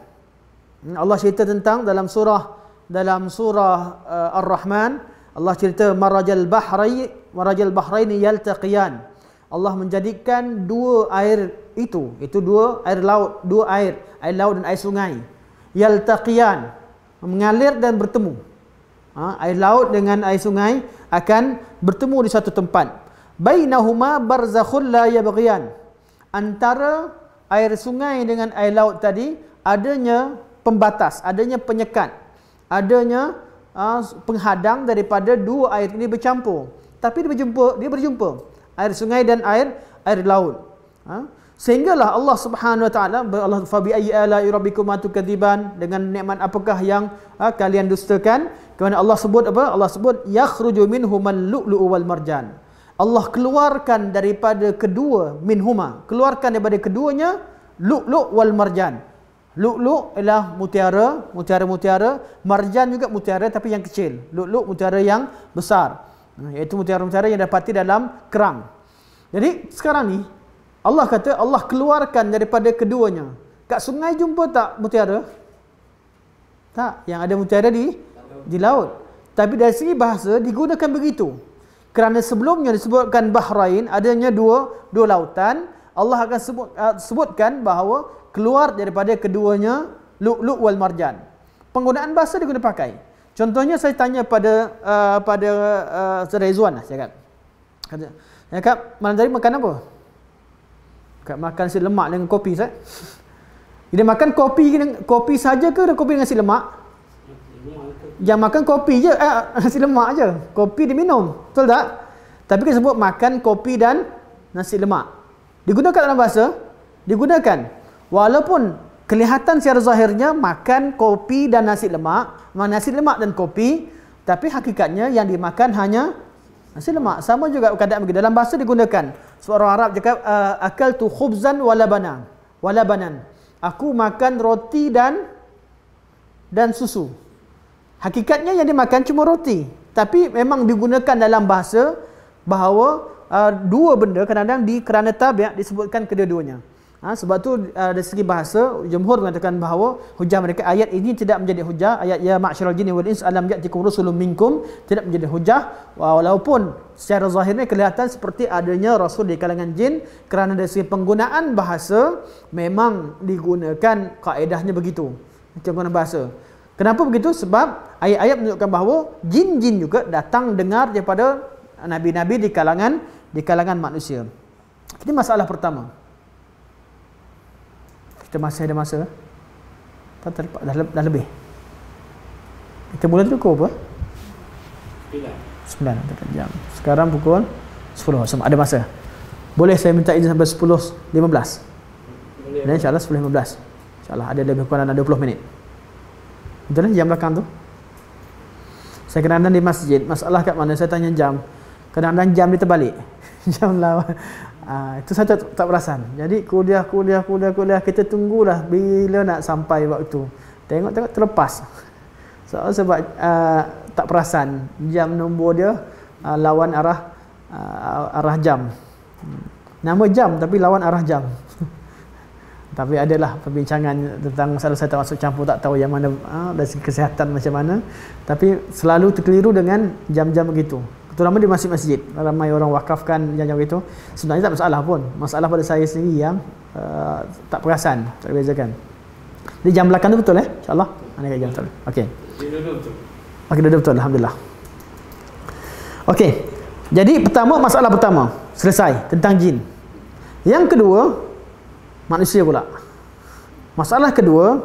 Hmm, Allah cerita tentang dalam surah dalam surah uh, Ar-Rahman Allah cerita marajal bahri marajal bahrain yaltaqiyan. Allah menjadikan dua air itu, itu dua air laut, dua air, air laut dan air sungai yaltaqiyan mengalir dan bertemu. Ha, air laut dengan air sungai akan bertemu di satu tempat. Bainahuma barzakhul la yabghiyan antara air sungai dengan air laut tadi adanya pembatas, adanya penyekat, adanya ah, penghadang daripada dua air ini bercampur. Tapi dia berjumpa, dia berjumpa air sungai dan air air laut. Ha? Sehinggalah Allah Subhanahu Wa Taala berAllah Fabi Ayyala Irabikumatu Kadiban dengan nikmat apakah yang ha, kalian dustakan? Kemudian Allah sebut apa? Allah sebut Yakhruju Minhu Malu'lu Wal Marjan. Allah keluarkan daripada kedua minhuma keluarkan daripada keduanya luk luk wal marjan luk luk ialah mutiara mutiara-mutiara marjan juga mutiara tapi yang kecil luk luk mutiara yang besar hmm, iaitu mutiara-mutiara yang dapati dalam kerang jadi sekarang ni Allah kata Allah keluarkan daripada keduanya kat sungai jumpa tak mutiara tak yang ada mutiara di di laut tapi dari segi bahasa digunakan begitu kerana sebelumnya disebutkan Bahrain adanya dua dua lautan, Allah akan sebut, uh, sebutkan bahawa keluar daripada keduanya luk luk wal Marjan. Penggunaan bahasa diguna pakai. Contohnya saya tanya pada uh, pada uh, Rezwan lah saya kata. Saya kata, malam tadi makan apa? Kak makan si lemak dengan kopi saya. Dia makan kopi dengan kopi saja ke kopi dengan si lemak? yang makan kopi je eh, nasi lemak je kopi diminum betul tak tapi kita sebut makan kopi dan nasi lemak digunakan dalam bahasa digunakan walaupun kelihatan secara zahirnya makan kopi dan nasi lemak makan nasi lemak dan kopi tapi hakikatnya yang dimakan hanya nasi lemak sama juga keadaan begitu dalam bahasa digunakan sebab orang Arab cakap ah, akal tu khubzan walabana walabanan aku makan roti dan dan susu Hakikatnya yang dimakan cuma roti. Tapi memang digunakan dalam bahasa bahawa uh, dua benda kadang-kadang di kerana tabiat disebutkan kedua-duanya. Ha, sebab tu uh, dari segi bahasa, Jumhur mengatakan bahawa hujah mereka ayat ini tidak menjadi hujah. Ayat ya ma'asyiral jinni wal ins alam ya'tikum rusulun minkum tidak menjadi hujah. Walaupun secara zahirnya kelihatan seperti adanya rasul di kalangan jin kerana dari segi penggunaan bahasa memang digunakan kaedahnya begitu. Macam mana bahasa. Kenapa begitu? Sebab ayat-ayat menunjukkan bahawa jin-jin juga datang dengar daripada nabi-nabi di kalangan di kalangan manusia. Ini masalah pertama. Kita masih ada masa. Tak terlepas dah, dah lebih. Kita mula cukup apa? 9 dekat jam. Sekarang pukul sepuluh. So, ada masa. Boleh saya minta izin sampai sepuluh 10.15? Boleh. Insya-Allah 10.15. Insya-Allah ada lebih kurang ada dua puluh minit. Betul lah jam belakang tu. Saya kadang-kadang di masjid, masalah kat mana saya tanya jam. Kadang-kadang jam dia terbalik. jam lawan. Uh, ah, itu saya tak, tak perasan. Jadi kuliah, kuliah, kuliah, kuliah. Kita tunggulah bila nak sampai waktu. Tengok-tengok terlepas. So, sebab uh, tak perasan jam nombor dia uh, lawan arah uh, arah jam. Hmm. Nama jam tapi lawan arah jam tapi adalah perbincangan tentang masalah saya tak masuk campur tak tahu yang mana ha, dari segi kesihatan macam mana tapi selalu terkeliru dengan jam-jam begitu terutama di masjid-masjid ramai orang wakafkan jam-jam itu sebenarnya tak masalah pun masalah pada saya sendiri yang uh, tak perasan tak bezakan jadi jam belakang tu betul eh insyaAllah anak jam betul ok ok duduk betul Alhamdulillah ok jadi pertama masalah pertama selesai tentang jin yang kedua manusia pula. Masalah kedua,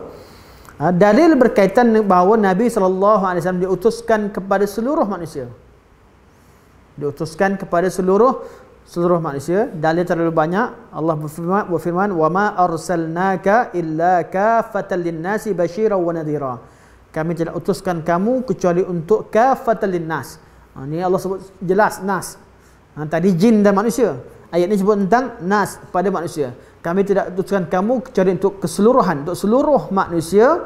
eh, dalil berkaitan bahawa Nabi SAW diutuskan kepada seluruh manusia. Diutuskan kepada seluruh seluruh manusia. Dalil terlalu banyak. Allah berfirman, berfirman وَمَا أَرْسَلْنَاكَ إِلَّا nasi لِلنَّاسِ wa وَنَذِيرًا Kami tidak utuskan kamu kecuali untuk كَافَةً لِلنَّاسِ ha, Ini Allah sebut jelas, nas. Ha, tadi jin dan manusia. Ayat ini sebut tentang nas pada manusia kami tidak utuskan kamu kecuali untuk keseluruhan untuk seluruh manusia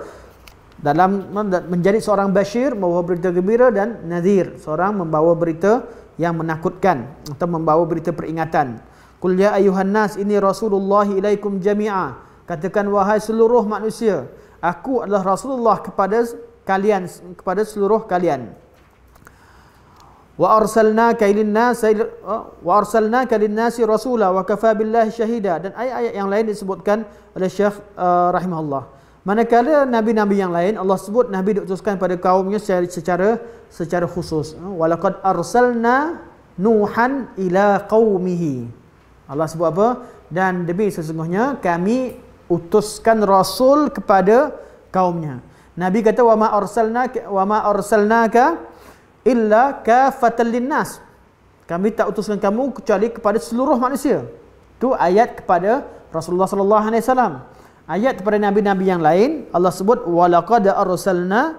dalam menjadi seorang bashir membawa berita gembira dan nadir seorang membawa berita yang menakutkan atau membawa berita peringatan qul ya ayuhan nas ini rasulullah ilaikum jami'a katakan wahai seluruh manusia aku adalah rasulullah kepada kalian kepada seluruh kalian wa arsalnaka lin nasi oh, wa arsalnaka lin nasi rasula wa kafa billahi shahida dan ayat-ayat yang lain disebutkan oleh Syekh uh, rahimahullah manakala nabi-nabi yang lain Allah sebut nabi diutuskan pada kaumnya secara secara, secara khusus eh, walaqad arsalna nuhan ila kaumih. Allah sebut apa dan demi sesungguhnya kami utuskan rasul kepada kaumnya nabi kata wama arsalna wama wa ma arsalnaka illa kafatan linnas. Kami tak utuskan kamu kecuali kepada seluruh manusia. Tu ayat kepada Rasulullah sallallahu alaihi wasallam. Ayat kepada nabi-nabi yang lain Allah sebut walaqad arsalna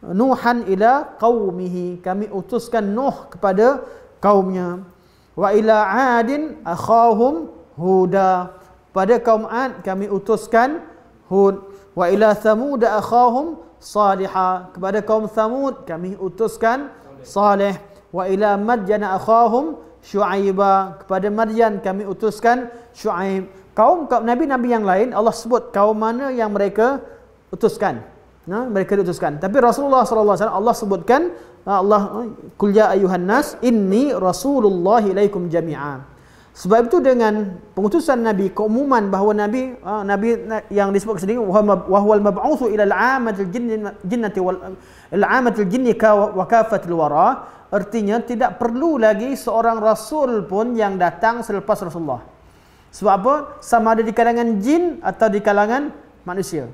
nuhan ila qaumihi. Kami utuskan Nuh kepada kaumnya. Wa ila adin akhahum huda. Pada kaum Ad kami utuskan Hud wa ila thamud akhahum saliha kepada kaum thamud kami utuskan salih wa ila madyan akhahum syuaiba kepada madyan kami utuskan syuaib kaum kaum nabi nabi yang lain Allah sebut kaum mana yang mereka utuskan ha? mereka diutuskan tapi Rasulullah sallallahu alaihi wasallam Allah sebutkan ah, Allah kul ya ayuhan nas inni rasulullah ilaikum jami'an sebab itu dengan pengutusan Nabi, keumuman bahawa Nabi ah, Nabi yang disebut sendiri wahwal mab'utsu ila al-'amati al-jinni al-'amati al-jinni ka wa kafat al-wara artinya tidak perlu lagi seorang rasul pun yang datang selepas Rasulullah. Sebab apa? Sama ada di kalangan jin atau di kalangan manusia.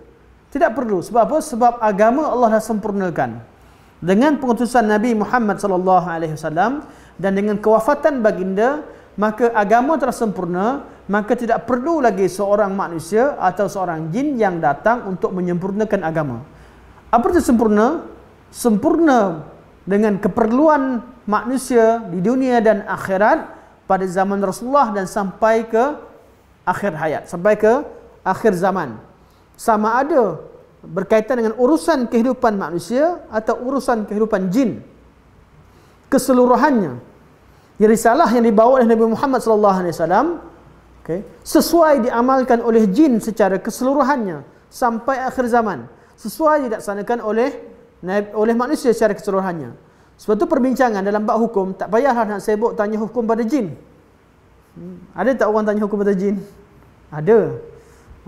Tidak perlu. Sebab apa? Sebab agama Allah dah sempurnakan. Dengan pengutusan Nabi Muhammad sallallahu alaihi wasallam dan dengan kewafatan baginda maka agama telah sempurna maka tidak perlu lagi seorang manusia atau seorang jin yang datang untuk menyempurnakan agama apa itu sempurna sempurna dengan keperluan manusia di dunia dan akhirat pada zaman Rasulullah dan sampai ke akhir hayat sampai ke akhir zaman sama ada berkaitan dengan urusan kehidupan manusia atau urusan kehidupan jin keseluruhannya yang risalah yang dibawa oleh Nabi Muhammad sallallahu alaihi wasallam okey sesuai diamalkan oleh jin secara keseluruhannya sampai akhir zaman sesuai dilaksanakan oleh oleh manusia secara keseluruhannya sebab tu perbincangan dalam bab hukum tak payahlah nak sibuk tanya hukum pada jin hmm, ada tak orang tanya hukum pada jin ada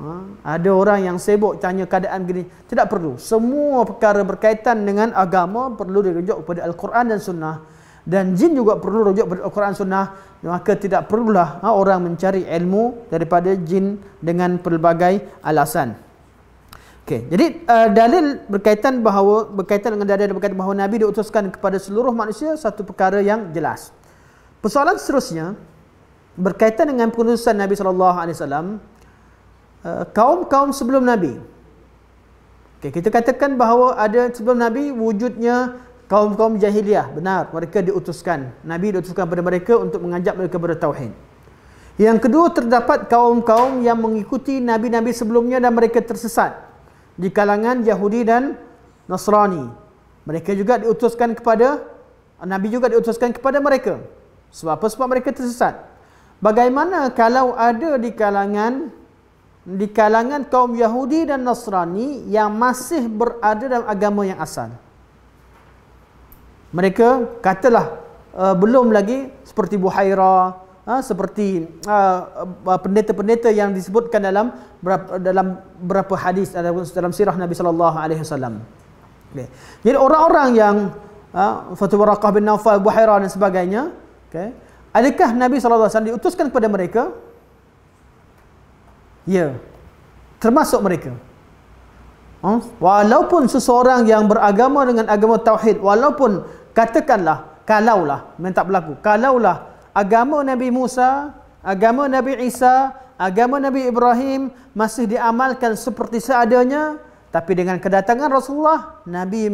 ha? ada orang yang sibuk tanya keadaan gini tidak perlu semua perkara berkaitan dengan agama perlu dirujuk kepada al-Quran dan sunnah dan jin juga perlu rujuk pada Al-Quran Sunnah maka tidak perlulah ha, orang mencari ilmu daripada jin dengan pelbagai alasan okay. jadi uh, dalil berkaitan bahawa berkaitan dengan dalil berkaitan bahawa Nabi diutuskan kepada seluruh manusia satu perkara yang jelas persoalan seterusnya berkaitan dengan pengutusan Nabi sallallahu alaihi wasallam eh, kaum-kaum sebelum Nabi okay, kita katakan bahawa ada sebelum Nabi wujudnya kaum-kaum jahiliyah benar mereka diutuskan nabi diutuskan kepada mereka untuk mengajak mereka kepada tauhid yang kedua terdapat kaum-kaum yang mengikuti nabi-nabi sebelumnya dan mereka tersesat di kalangan yahudi dan nasrani mereka juga diutuskan kepada nabi juga diutuskan kepada mereka sebab apa sebab mereka tersesat bagaimana kalau ada di kalangan di kalangan kaum yahudi dan nasrani yang masih berada dalam agama yang asal mereka katalah uh, belum lagi seperti Buhaira uh, eh, seperti eh, pendeta-pendeta uh, uh, yang disebutkan dalam berapa, dalam berapa hadis ataupun dalam sirah Nabi sallallahu alaihi wasallam. Jadi orang-orang yang uh, Fatu Waraqah bin Naufal, Buhaira dan sebagainya, okay, adakah Nabi sallallahu alaihi wasallam diutuskan kepada mereka? Ya. Yeah. Termasuk mereka. Huh? Hmm? Walaupun seseorang yang beragama dengan agama tauhid, walaupun katakanlah kalaulah memang tak berlaku kalaulah agama Nabi Musa agama Nabi Isa agama Nabi Ibrahim masih diamalkan seperti seadanya tapi dengan kedatangan Rasulullah Nabi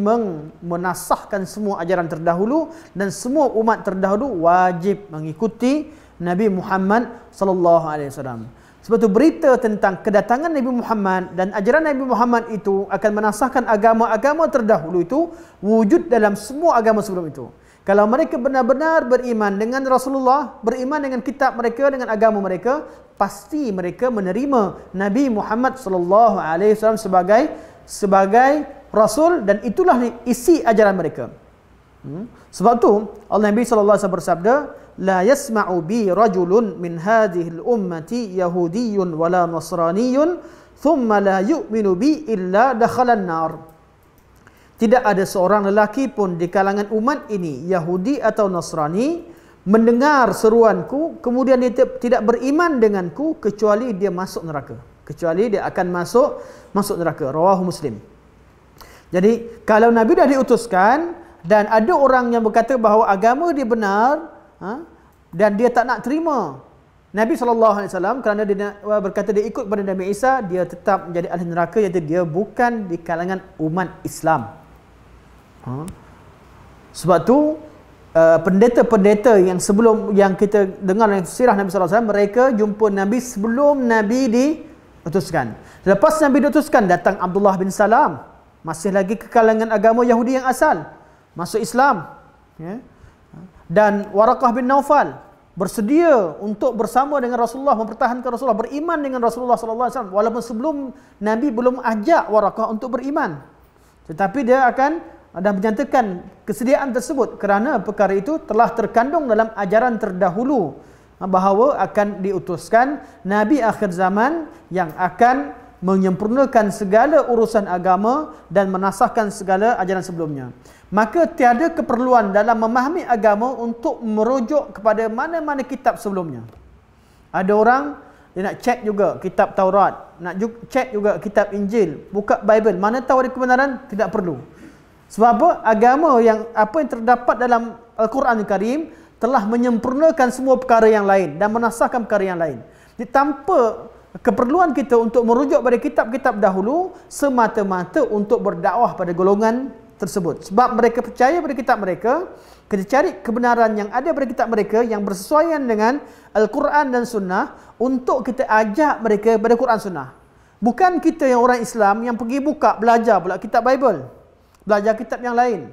menasahkan semua ajaran terdahulu dan semua umat terdahulu wajib mengikuti Nabi Muhammad sallallahu alaihi wasallam Sebetul berita tentang kedatangan Nabi Muhammad dan ajaran Nabi Muhammad itu akan menasahkan agama-agama terdahulu itu wujud dalam semua agama sebelum itu. Kalau mereka benar-benar beriman dengan Rasulullah, beriman dengan kitab mereka, dengan agama mereka, pasti mereka menerima Nabi Muhammad sallallahu alaihi wasallam sebagai sebagai rasul dan itulah isi ajaran mereka. Hmm. Sebab tu Allah Nabi sallallahu alaihi wasallam bersabda, لا يسمع بي رجل من هذه الأمة يهودي ولا نصراني ثم لا يؤمن بي إلا دخل النار tidak ada seorang lelaki pun di kalangan umat ini Yahudi atau Nasrani mendengar seruanku kemudian dia tidak beriman denganku kecuali dia masuk neraka kecuali dia akan masuk masuk neraka rawahu muslim jadi kalau nabi dah diutuskan dan ada orang yang berkata bahawa agama dia benar Ha? dan dia tak nak terima Nabi saw. alaihi kerana dia berkata dia ikut kepada Nabi Isa dia tetap menjadi ahli neraka iaitu dia bukan di kalangan umat Islam. Ha? Sebab tu uh, pendeta-pendeta uh, yang sebelum yang kita dengar dalam sirah Nabi saw. mereka jumpa Nabi sebelum Nabi diutuskan. Lepas Nabi diutuskan datang Abdullah bin Salam masih lagi ke kalangan agama Yahudi yang asal masuk Islam. Ya. Yeah? Dan Warakah bin Naufal bersedia untuk bersama dengan Rasulullah, mempertahankan Rasulullah, beriman dengan Rasulullah sallallahu alaihi wasallam walaupun sebelum Nabi belum ajak Warakah untuk beriman. Tetapi dia akan dan menyatakan kesediaan tersebut kerana perkara itu telah terkandung dalam ajaran terdahulu bahawa akan diutuskan Nabi akhir zaman yang akan menyempurnakan segala urusan agama dan menasahkan segala ajaran sebelumnya. Maka tiada keperluan dalam memahami agama untuk merujuk kepada mana-mana kitab sebelumnya. Ada orang dia nak cek juga kitab Taurat, nak cek juga kitab Injil, buka Bible, mana tahu ada kebenaran? Tidak perlu. Sebab apa? Agama yang apa yang terdapat dalam Al-Quran Karim telah menyempurnakan semua perkara yang lain dan menasahkan perkara yang lain. Jadi tanpa keperluan kita untuk merujuk pada kitab-kitab dahulu semata-mata untuk berdakwah pada golongan tersebut. Sebab mereka percaya pada kitab mereka, kita cari kebenaran yang ada pada kitab mereka yang bersesuaian dengan Al-Quran dan Sunnah untuk kita ajak mereka pada Quran Sunnah. Bukan kita yang orang Islam yang pergi buka belajar pula kitab Bible. Belajar kitab yang lain.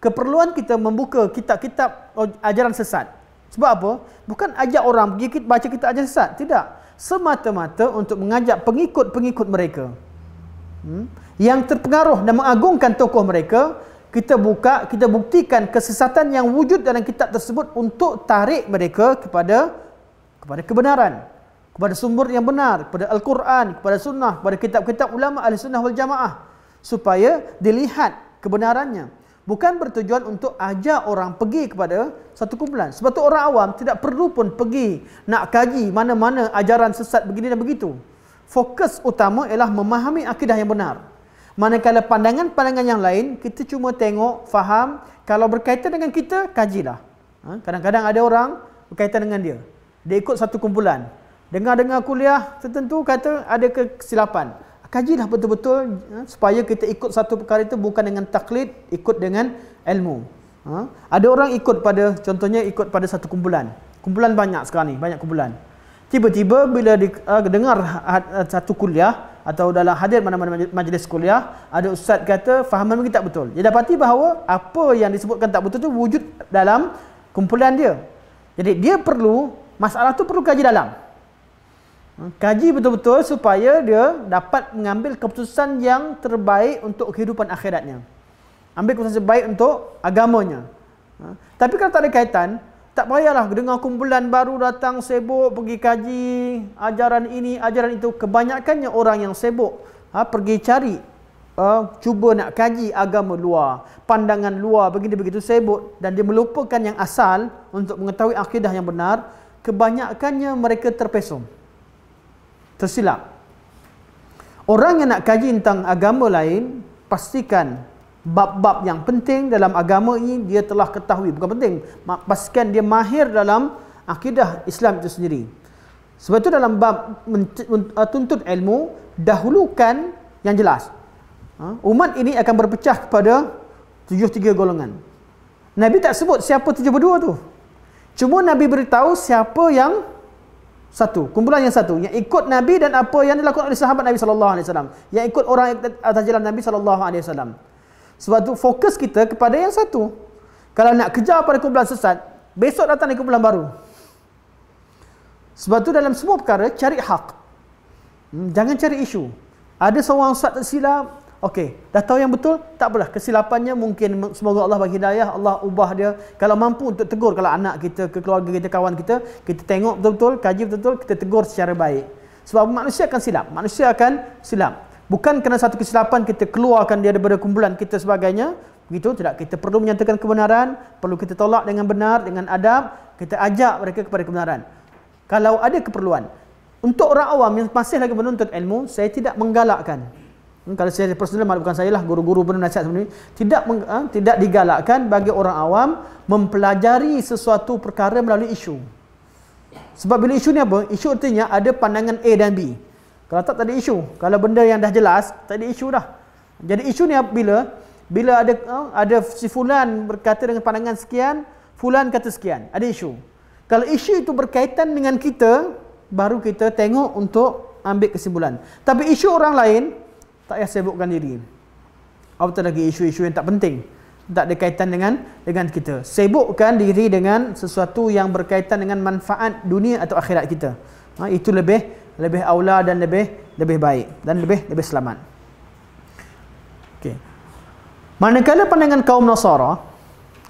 Keperluan kita membuka kitab-kitab ajaran sesat. Sebab apa? Bukan ajak orang pergi baca kitab ajaran sesat. Tidak. Semata-mata untuk mengajak pengikut-pengikut mereka. Hmm? yang terpengaruh dan mengagungkan tokoh mereka, kita buka, kita buktikan kesesatan yang wujud dalam kitab tersebut untuk tarik mereka kepada kepada kebenaran, kepada sumber yang benar, kepada Al-Quran, kepada sunnah, kepada kitab-kitab ulama ahli sunnah wal jamaah supaya dilihat kebenarannya. Bukan bertujuan untuk ajak orang pergi kepada satu kumpulan. Sebab tu orang awam tidak perlu pun pergi nak kaji mana-mana ajaran sesat begini dan begitu. Fokus utama ialah memahami akidah yang benar. Manakala pandangan-pandangan yang lain, kita cuma tengok, faham. Kalau berkaitan dengan kita, kajilah. Ha? Kadang-kadang ada orang berkaitan dengan dia. Dia ikut satu kumpulan. Dengar-dengar kuliah tertentu, kata ada kesilapan. Kajilah betul-betul ha? supaya kita ikut satu perkara itu bukan dengan taklid, ikut dengan ilmu. Ha? Ada orang ikut pada, contohnya ikut pada satu kumpulan. Kumpulan banyak sekarang ni, banyak kumpulan. Tiba-tiba bila ah, dengar satu kuliah, atau dalam hadir mana-mana majlis kuliah ada ustaz kata fahaman kita tak betul. Dia dapati bahawa apa yang disebutkan tak betul tu wujud dalam kumpulan dia. Jadi dia perlu masalah tu perlu kaji dalam. Hmm, kaji betul-betul supaya dia dapat mengambil keputusan yang terbaik untuk kehidupan akhiratnya. Ambil keputusan terbaik untuk agamanya. Hmm, tapi kalau tak ada kaitan, tak payahlah dengar kumpulan baru datang sibuk pergi kaji ajaran ini, ajaran itu. Kebanyakannya orang yang sibuk ha, pergi cari, uh, cuba nak kaji agama luar. Pandangan luar begini-begitu sibuk dan dia melupakan yang asal untuk mengetahui akidah yang benar. Kebanyakannya mereka terpesum. Tersilap. Orang yang nak kaji tentang agama lain, pastikan bab-bab yang penting dalam agama ini dia telah ketahui bukan penting pastikan dia mahir dalam akidah Islam itu sendiri sebab itu dalam bab uh, tuntut ilmu dahulukan yang jelas ha? umat ini akan berpecah kepada tujuh tiga golongan Nabi tak sebut siapa tujuh 72 tu cuma Nabi beritahu siapa yang satu kumpulan yang satu yang ikut Nabi dan apa yang dilakukan oleh sahabat Nabi saw, yang ikut orang yang tajalan Nabi saw. Sebab tu fokus kita kepada yang satu. Kalau nak kejar pada kumpulan sesat, besok datang di kumpulan baru. Sebab tu dalam semua perkara, cari hak. Hmm, jangan cari isu. Ada seorang ustaz tersilap, Okey, dah tahu yang betul? Tak apalah, kesilapannya mungkin semoga Allah bagi hidayah, Allah ubah dia. Kalau mampu untuk tegur kalau anak kita, keluarga kita, kawan kita, kita tengok betul-betul, kaji betul-betul, kita tegur secara baik. Sebab manusia akan silap, manusia akan silap. Bukan kerana satu kesilapan kita keluarkan dia daripada kumpulan kita sebagainya. Begitu tidak. Kita perlu menyatakan kebenaran. Perlu kita tolak dengan benar, dengan adab. Kita ajak mereka kepada kebenaran. Kalau ada keperluan. Untuk orang awam yang masih lagi menuntut ilmu, saya tidak menggalakkan. Hmm, kalau saya personal, bukan saya lah guru-guru benar nasihat sebenarnya. Tidak ha, tidak digalakkan bagi orang awam mempelajari sesuatu perkara melalui isu. Sebab bila isu ni apa? Isu artinya ada pandangan A dan B. Kalau tak, tak ada isu. Kalau benda yang dah jelas, tak ada isu dah. Jadi isu ni apabila, bila ada eh, ada si Fulan berkata dengan pandangan sekian, Fulan kata sekian. Ada isu. Kalau isu itu berkaitan dengan kita, baru kita tengok untuk ambil kesimpulan. Tapi isu orang lain, tak payah sebutkan diri. Apa lagi isu-isu yang tak penting. Tak ada kaitan dengan dengan kita. Sebutkan diri dengan sesuatu yang berkaitan dengan manfaat dunia atau akhirat kita. Ha, itu lebih lebih aula dan lebih lebih baik dan lebih lebih selamat. Okey. Manakala pandangan kaum Nasara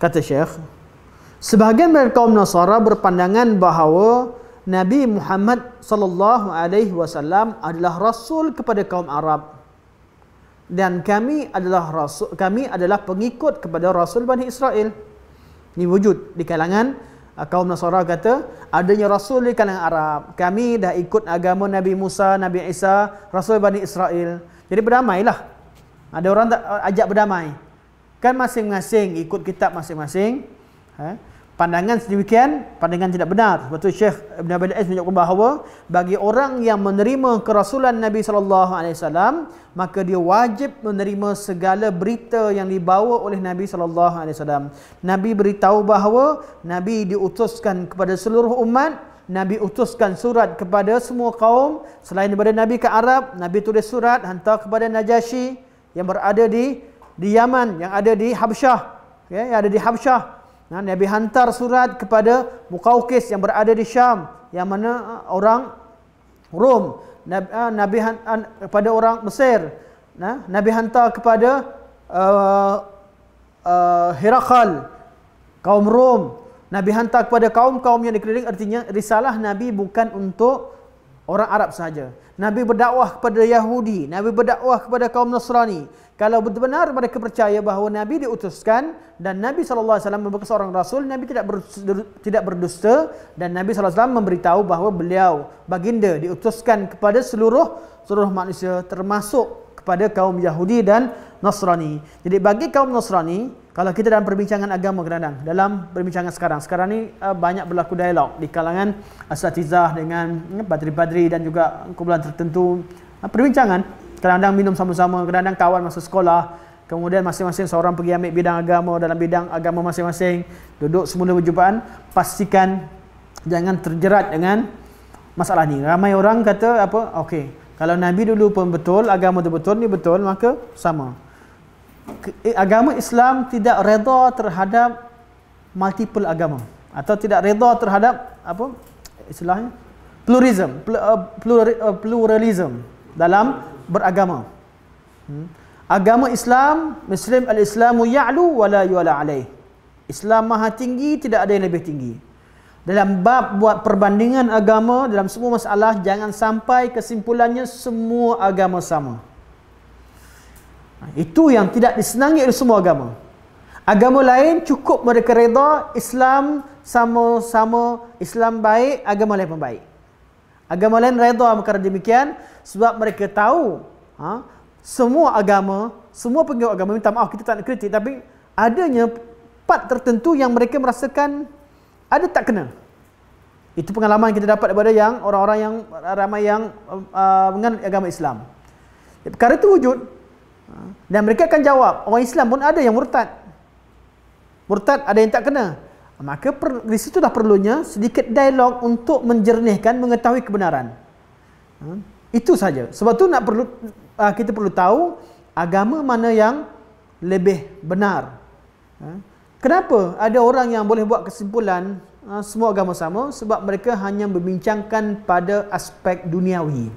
kata Syekh sebahagian dari kaum Nasara berpandangan bahawa Nabi Muhammad sallallahu alaihi wasallam adalah rasul kepada kaum Arab dan kami adalah rasul kami adalah pengikut kepada rasul Bani Israel. Ini wujud di kalangan Ah, kaum Nasara kata adanya rasul di kalangan Arab. Kami dah ikut agama Nabi Musa, Nabi Isa, rasul Bani Israel. Jadi berdamailah. Ada orang tak ajak berdamai. Kan masing-masing ikut kitab masing-masing. Ha? Eh? -masing pandangan sedemikian pandangan tidak benar betul tu Syekh Ibn Abi Al-Aiz menyebutkan bahawa bagi orang yang menerima kerasulan Nabi sallallahu alaihi wasallam maka dia wajib menerima segala berita yang dibawa oleh Nabi sallallahu alaihi wasallam Nabi beritahu bahawa Nabi diutuskan kepada seluruh umat Nabi utuskan surat kepada semua kaum selain daripada Nabi ke Arab Nabi tulis surat hantar kepada najashi yang berada di di Yaman yang ada di Habsyah okay, ya, yang ada di Habsyah Ha, Nabi hantar surat kepada Mukaukis yang berada di Syam. Yang mana ha, orang Rom. Nabi, ha, Nabi hantar kepada orang Mesir. Ha, Nabi hantar kepada uh, uh, Herakal. Kaum Rom. Nabi hantar kepada kaum-kaum yang dikeliling. Artinya risalah Nabi bukan untuk orang Arab sahaja. Nabi berdakwah kepada Yahudi. Nabi berdakwah kepada kaum Nasrani. Kalau benar mereka percaya bahawa Nabi diutuskan dan Nabi saw alaihi wasallam merupakan seorang rasul, Nabi tidak ber, tidak berdusta dan Nabi saw memberitahu bahawa beliau baginda diutuskan kepada seluruh seluruh manusia termasuk kepada kaum Yahudi dan Nasrani. Jadi bagi kaum Nasrani, kalau kita dalam perbincangan agama kadang dalam perbincangan sekarang, sekarang ni uh, banyak berlaku dialog di kalangan asatizah dengan padri-padri hmm, dan juga kumpulan tertentu uh, perbincangan kadang-kadang minum sama-sama, kadang-kadang kawan masa sekolah, kemudian masing-masing seorang pergi ambil bidang agama dalam bidang agama masing-masing, duduk semula berjumpaan, pastikan jangan terjerat dengan masalah ni. Ramai orang kata apa? okay kalau Nabi dulu pun betul, agama tu betul, ni betul, maka sama. Eh, agama Islam tidak reda terhadap multiple agama atau tidak reda terhadap apa istilahnya? Plurism, eh, eh, pluralism dalam beragama. Hmm? Agama Islam, Muslim al-Islamu ya'lu wa la yu'ala alaih. Islam maha tinggi, tidak ada yang lebih tinggi. Dalam bab buat perbandingan agama, dalam semua masalah, jangan sampai kesimpulannya semua agama sama. Itu yang tidak disenangi oleh semua agama. Agama lain cukup mereka reda, Islam sama-sama, Islam baik, agama lain pun baik. Agama lain redha perkara demikian sebab mereka tahu ha, semua agama, semua pengikut agama minta maaf kita tak nak kritik tapi adanya part tertentu yang mereka merasakan ada tak kena. Itu pengalaman kita dapat daripada yang orang-orang yang ramai yang uh, mengenal agama Islam. Perkara itu wujud ha, dan mereka akan jawab orang Islam pun ada yang murtad. Murtad ada yang tak kena. Maka per, di situ dah perlunya sedikit dialog untuk menjernihkan, mengetahui kebenaran. Ha? Itu saja. Sebab tu nak perlu uh, kita perlu tahu agama mana yang lebih benar. Ha? Kenapa ada orang yang boleh buat kesimpulan uh, semua agama sama? Sebab mereka hanya membincangkan pada aspek duniawi.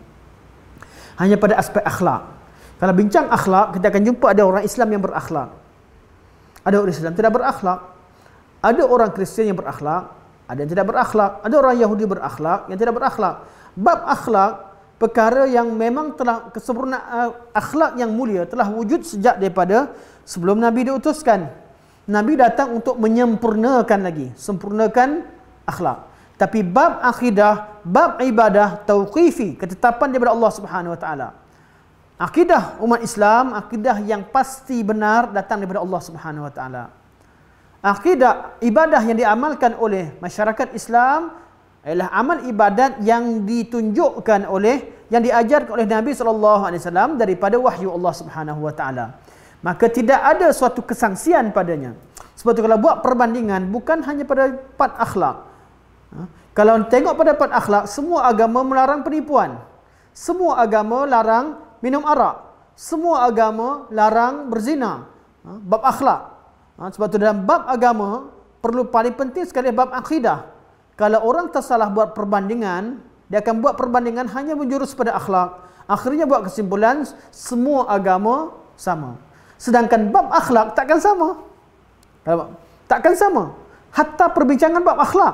Hanya pada aspek akhlak. Kalau bincang akhlak, kita akan jumpa ada orang Islam yang berakhlak. Ada orang Islam tidak berakhlak ada orang Kristian yang berakhlak, ada yang tidak berakhlak, ada orang Yahudi berakhlak, yang tidak berakhlak. Bab akhlak, perkara yang memang telah kesempurnaan eh, akhlak yang mulia telah wujud sejak daripada sebelum Nabi diutuskan. Nabi datang untuk menyempurnakan lagi, sempurnakan akhlak. Tapi bab akidah, bab ibadah, tauqifi, ketetapan daripada Allah Subhanahu Wa Taala. Akidah umat Islam, akidah yang pasti benar datang daripada Allah Subhanahu Wa Taala akidah ibadah yang diamalkan oleh masyarakat Islam ialah amal ibadat yang ditunjukkan oleh yang diajar oleh Nabi sallallahu alaihi wasallam daripada wahyu Allah Subhanahu wa taala. Maka tidak ada suatu kesangsian padanya. Sebab tu kalau buat perbandingan bukan hanya pada part akhlak. Ha? Kalau tengok pada part akhlak semua agama melarang penipuan. Semua agama larang minum arak. Semua agama larang berzina. Ha? Bab akhlak. Ha, sebab tu dalam bab agama, perlu paling penting sekali bab akidah. Kalau orang tersalah buat perbandingan, dia akan buat perbandingan hanya menjurus pada akhlak. Akhirnya buat kesimpulan, semua agama sama. Sedangkan bab akhlak takkan sama. Takkan sama. Hatta perbincangan bab akhlak.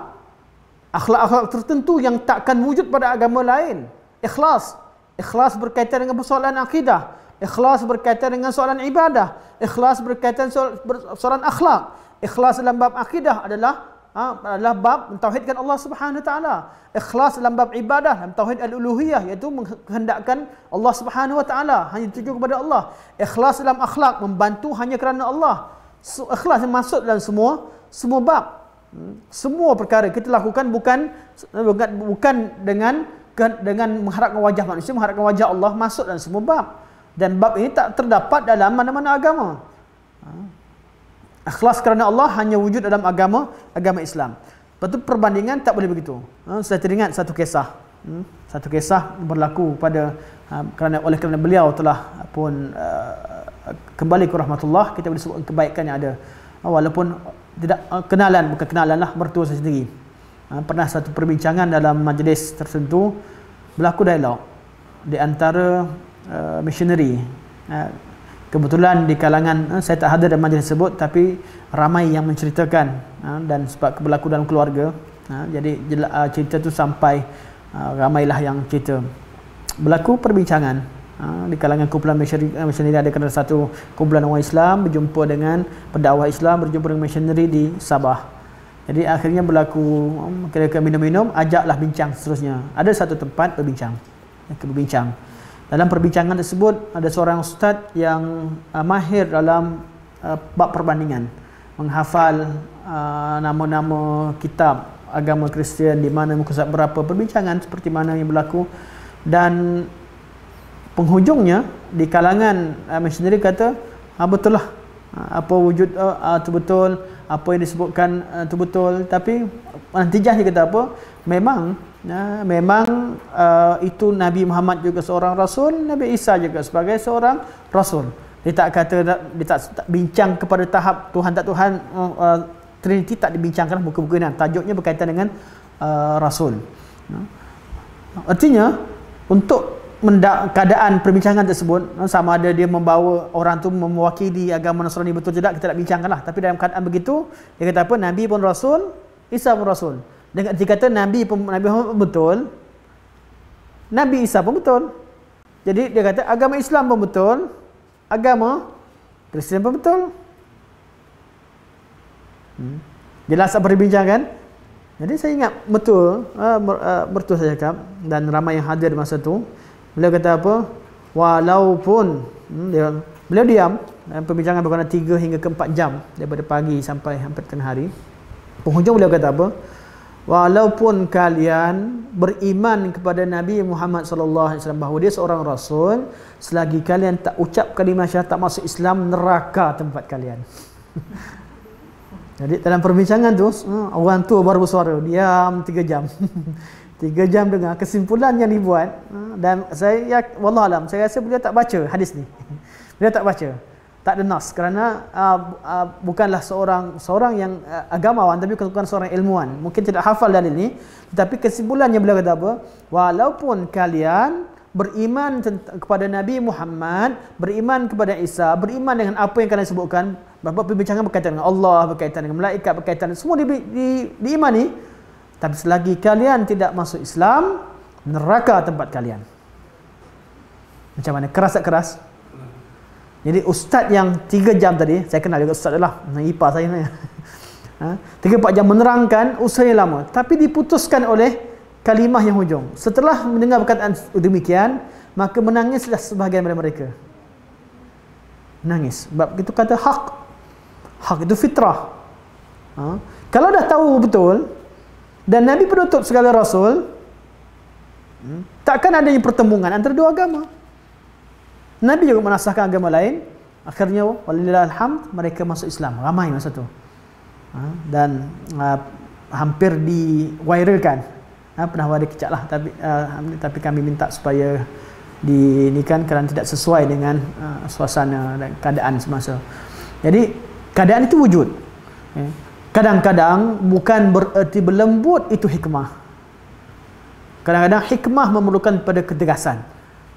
Akhlak-akhlak tertentu yang takkan wujud pada agama lain. Ikhlas. Ikhlas berkaitan dengan persoalan akidah. Ikhlas berkaitan dengan soalan ibadah. Ikhlas berkaitan soal soalan akhlak. Ikhlas dalam bab akidah adalah ha, adalah bab mentauhidkan Allah Subhanahu Wa Taala. Ikhlas dalam bab ibadah, dalam tauhid al-uluhiyah iaitu menghendakkan Allah Subhanahu Wa Taala hanya tuju kepada Allah. Ikhlas dalam akhlak membantu hanya kerana Allah. So, ikhlas yang masuk dalam semua semua bab. Hmm, semua perkara kita lakukan bukan bukan dengan dengan mengharapkan wajah manusia, mengharapkan wajah Allah masuk dalam semua bab. Dan bab ini tak terdapat dalam mana-mana agama. Ha. Ikhlas kerana Allah hanya wujud dalam agama agama Islam. Lepas tu perbandingan tak boleh begitu. Ha, saya teringat satu kisah. Hmm, satu kisah berlaku pada ha, kerana oleh kerana beliau telah pun uh, kembali ke rahmatullah. Kita boleh sebut kebaikan yang ada. Walaupun tidak uh, kenalan, bukan kenalan lah bertuah saya sendiri. Pernah satu perbincangan dalam majlis tertentu berlaku dialog di antara uh, missionary. Uh, kebetulan di kalangan uh, saya tak hadir dalam majlis tersebut tapi ramai yang menceritakan uh, dan sebab berlaku dalam keluarga. Uh, jadi uh, cerita tu sampai uh, ramailah yang cerita. Berlaku perbincangan uh, di kalangan kumpulan missionary, uh, missionary ada kena satu kumpulan orang Islam berjumpa dengan pendakwah Islam berjumpa dengan missionary di Sabah. Jadi akhirnya berlaku um, kira-kira minum-minum ajaklah bincang seterusnya. Ada satu tempat berbincang. berbincang. Dalam perbincangan tersebut ada seorang ustaz yang uh, mahir dalam uh, bab perbandingan menghafal uh, nama-nama uh, kitab agama Kristian di mana muka surat berapa perbincangan seperti mana yang berlaku dan penghujungnya di kalangan uh, sendiri kata ah, betul lah ah, apa wujud uh, uh, tu betul apa yang disebutkan uh, tu betul tapi nantijah dia kata apa memang Nah, memang uh, itu Nabi Muhammad juga seorang rasul, Nabi Isa juga sebagai seorang rasul. Dia tak kata dia tak, tak bincang kepada tahap Tuhan tak Tuhan uh, uh Trinity tak dibincangkan buku-buku ini. Tajuknya berkaitan dengan uh, rasul. Nah. Artinya untuk menda- keadaan perbincangan tersebut sama ada dia membawa orang tu mewakili agama Nasrani betul tidak kita tak bincangkanlah tapi dalam keadaan begitu dia kata apa Nabi pun rasul, Isa pun rasul. Dengan kata, kata Nabi Nabi Muhammad pun betul. Nabi Isa pun betul. Jadi dia kata agama Islam pun betul. Agama Kristian pun betul. Hmm. Jelas apa dibincang kan? Jadi saya ingat betul. Bertul uh, uh, saya cakap. Dan ramai yang hadir masa tu. Beliau kata apa? Walaupun. Hmm, dia, beliau diam. Dan perbincangan berkata 3 hingga 4 jam. Daripada pagi sampai hampir tengah hari. Penghujung beliau kata apa? walaupun kalian beriman kepada Nabi Muhammad sallallahu alaihi wasallam bahawa dia seorang rasul selagi kalian tak ucap kalimah syahadah tak masuk Islam neraka tempat kalian jadi dalam perbincangan tu ha, orang tu baru bersuara diam 3 jam 3 jam dengar kesimpulan yang dibuat ha, dan saya wallahualam saya rasa beliau tak baca hadis ni beliau tak baca tak ada nas kerana uh, uh, bukanlah seorang seorang yang uh, agamawan tapi bukan seorang ilmuwan mungkin tidak hafal dalil ni tetapi kesimpulannya beliau kata apa walaupun kalian beriman kepada Nabi Muhammad beriman kepada Isa beriman dengan apa yang kalian sebutkan berapa perbincangan berkaitan dengan Allah berkaitan dengan malaikat berkaitan dengan, semua di, di, di, diimani tapi selagi kalian tidak masuk Islam neraka tempat kalian macam mana keras tak keras jadi ustaz yang 3 jam tadi saya kenal juga ustaz adalah ipar saya ni. Ha? Tiga empat jam menerangkan usaha yang lama Tapi diputuskan oleh kalimah yang hujung Setelah mendengar perkataan demikian Maka menangislah sebahagian daripada mereka Nangis Sebab itu kata hak Hak itu fitrah ha? Kalau dah tahu betul Dan Nabi penutup segala Rasul hmm, Takkan adanya pertemuan antara dua agama Nabi juga menasahkan agama lain. Akhirnya walillahilhamd mereka masuk Islam. Ramai masa tu. Ha? Dan ha, hampir diwiralkan. Ha, pernah ada kicak lah. Tapi, ha, tapi kami minta supaya dinikan kerana tidak sesuai dengan ha, suasana dan keadaan semasa. Jadi keadaan itu wujud. Ya. Kadang-kadang bukan bererti berlembut itu hikmah. Kadang-kadang hikmah memerlukan pada ketegasan.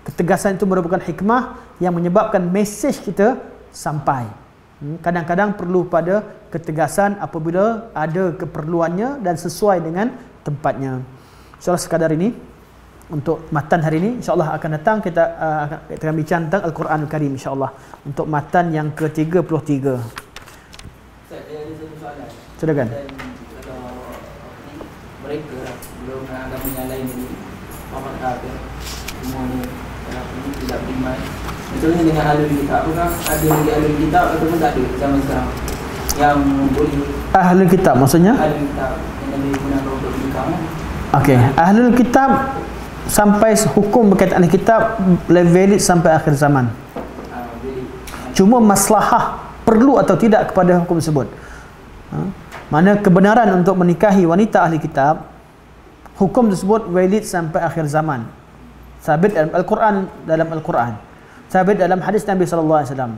Ketegasan itu merupakan hikmah yang menyebabkan mesej kita sampai. Hmm, kadang-kadang perlu pada ketegasan apabila ada keperluannya dan sesuai dengan tempatnya. Soal sekadar ini untuk matan hari ini insyaallah akan datang kita uh, akan uh, akan bincang tentang al-Quran al-Karim insyaallah untuk matan yang ke-33. Sedangkan mereka belum ada menyalai ini. Apa kata semua ini? kitab iman Contohnya dengan alur kitab Apakah ada lagi alur kitab ataupun tak ada zaman sekarang Yang boleh Ahli kitab maksudnya? Ahli kitab Okay, ahlul kitab sampai hukum berkaitan ahli kitab valid sampai akhir zaman. Ah, Cuma maslahah perlu atau tidak kepada hukum tersebut. Ha? Mana kebenaran untuk menikahi wanita ahli kitab hukum tersebut valid sampai akhir zaman sabit dalam al-Quran dalam al-Quran sabit dalam hadis Nabi sallallahu alaihi wasallam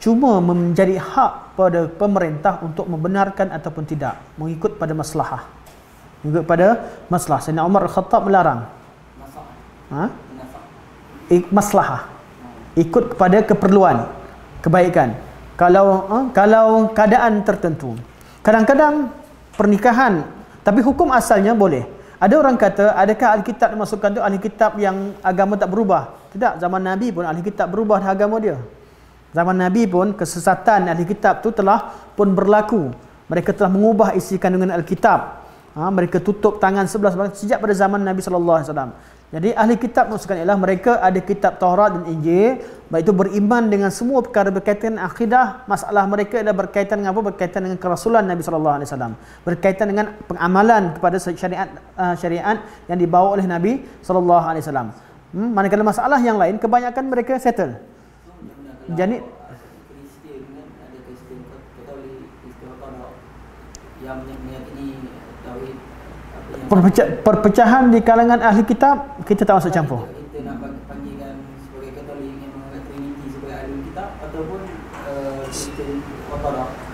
cuma menjadi hak pada pemerintah untuk membenarkan ataupun tidak mengikut pada maslahah mengikut pada maslahah Sebab Umar Al-Khattab melarang maslahah ha? maslahah ikut kepada keperluan kebaikan kalau ha? kalau keadaan tertentu kadang-kadang pernikahan tapi hukum asalnya boleh ada orang kata, adakah Alkitab dimasukkan itu Alkitab yang agama tak berubah? Tidak, zaman Nabi pun Alkitab berubah agama dia. Zaman Nabi pun kesesatan Alkitab tu telah pun berlaku. Mereka telah mengubah isi kandungan Alkitab. Ha, mereka tutup tangan sebelah sebelah sejak pada zaman Nabi sallallahu alaihi wasallam. Jadi ahli kitab maksudkan ialah mereka ada kitab Taurat dan Injil. Baik itu beriman dengan semua perkara berkaitan akidah. Masalah mereka adalah berkaitan dengan apa? Berkaitan dengan kerasulan Nabi Sallallahu Alaihi Wasallam. Berkaitan dengan pengamalan kepada syariat uh, syariat yang dibawa oleh Nabi Sallallahu Alaihi Wasallam. Hmm, manakala masalah yang lain, kebanyakan mereka settle. Jadi... Kristian, ada Kristian, Katolik, Kristian, Katolik, yang perpecah, perpecahan di kalangan ahli kitab kita tak masuk campur. Eh,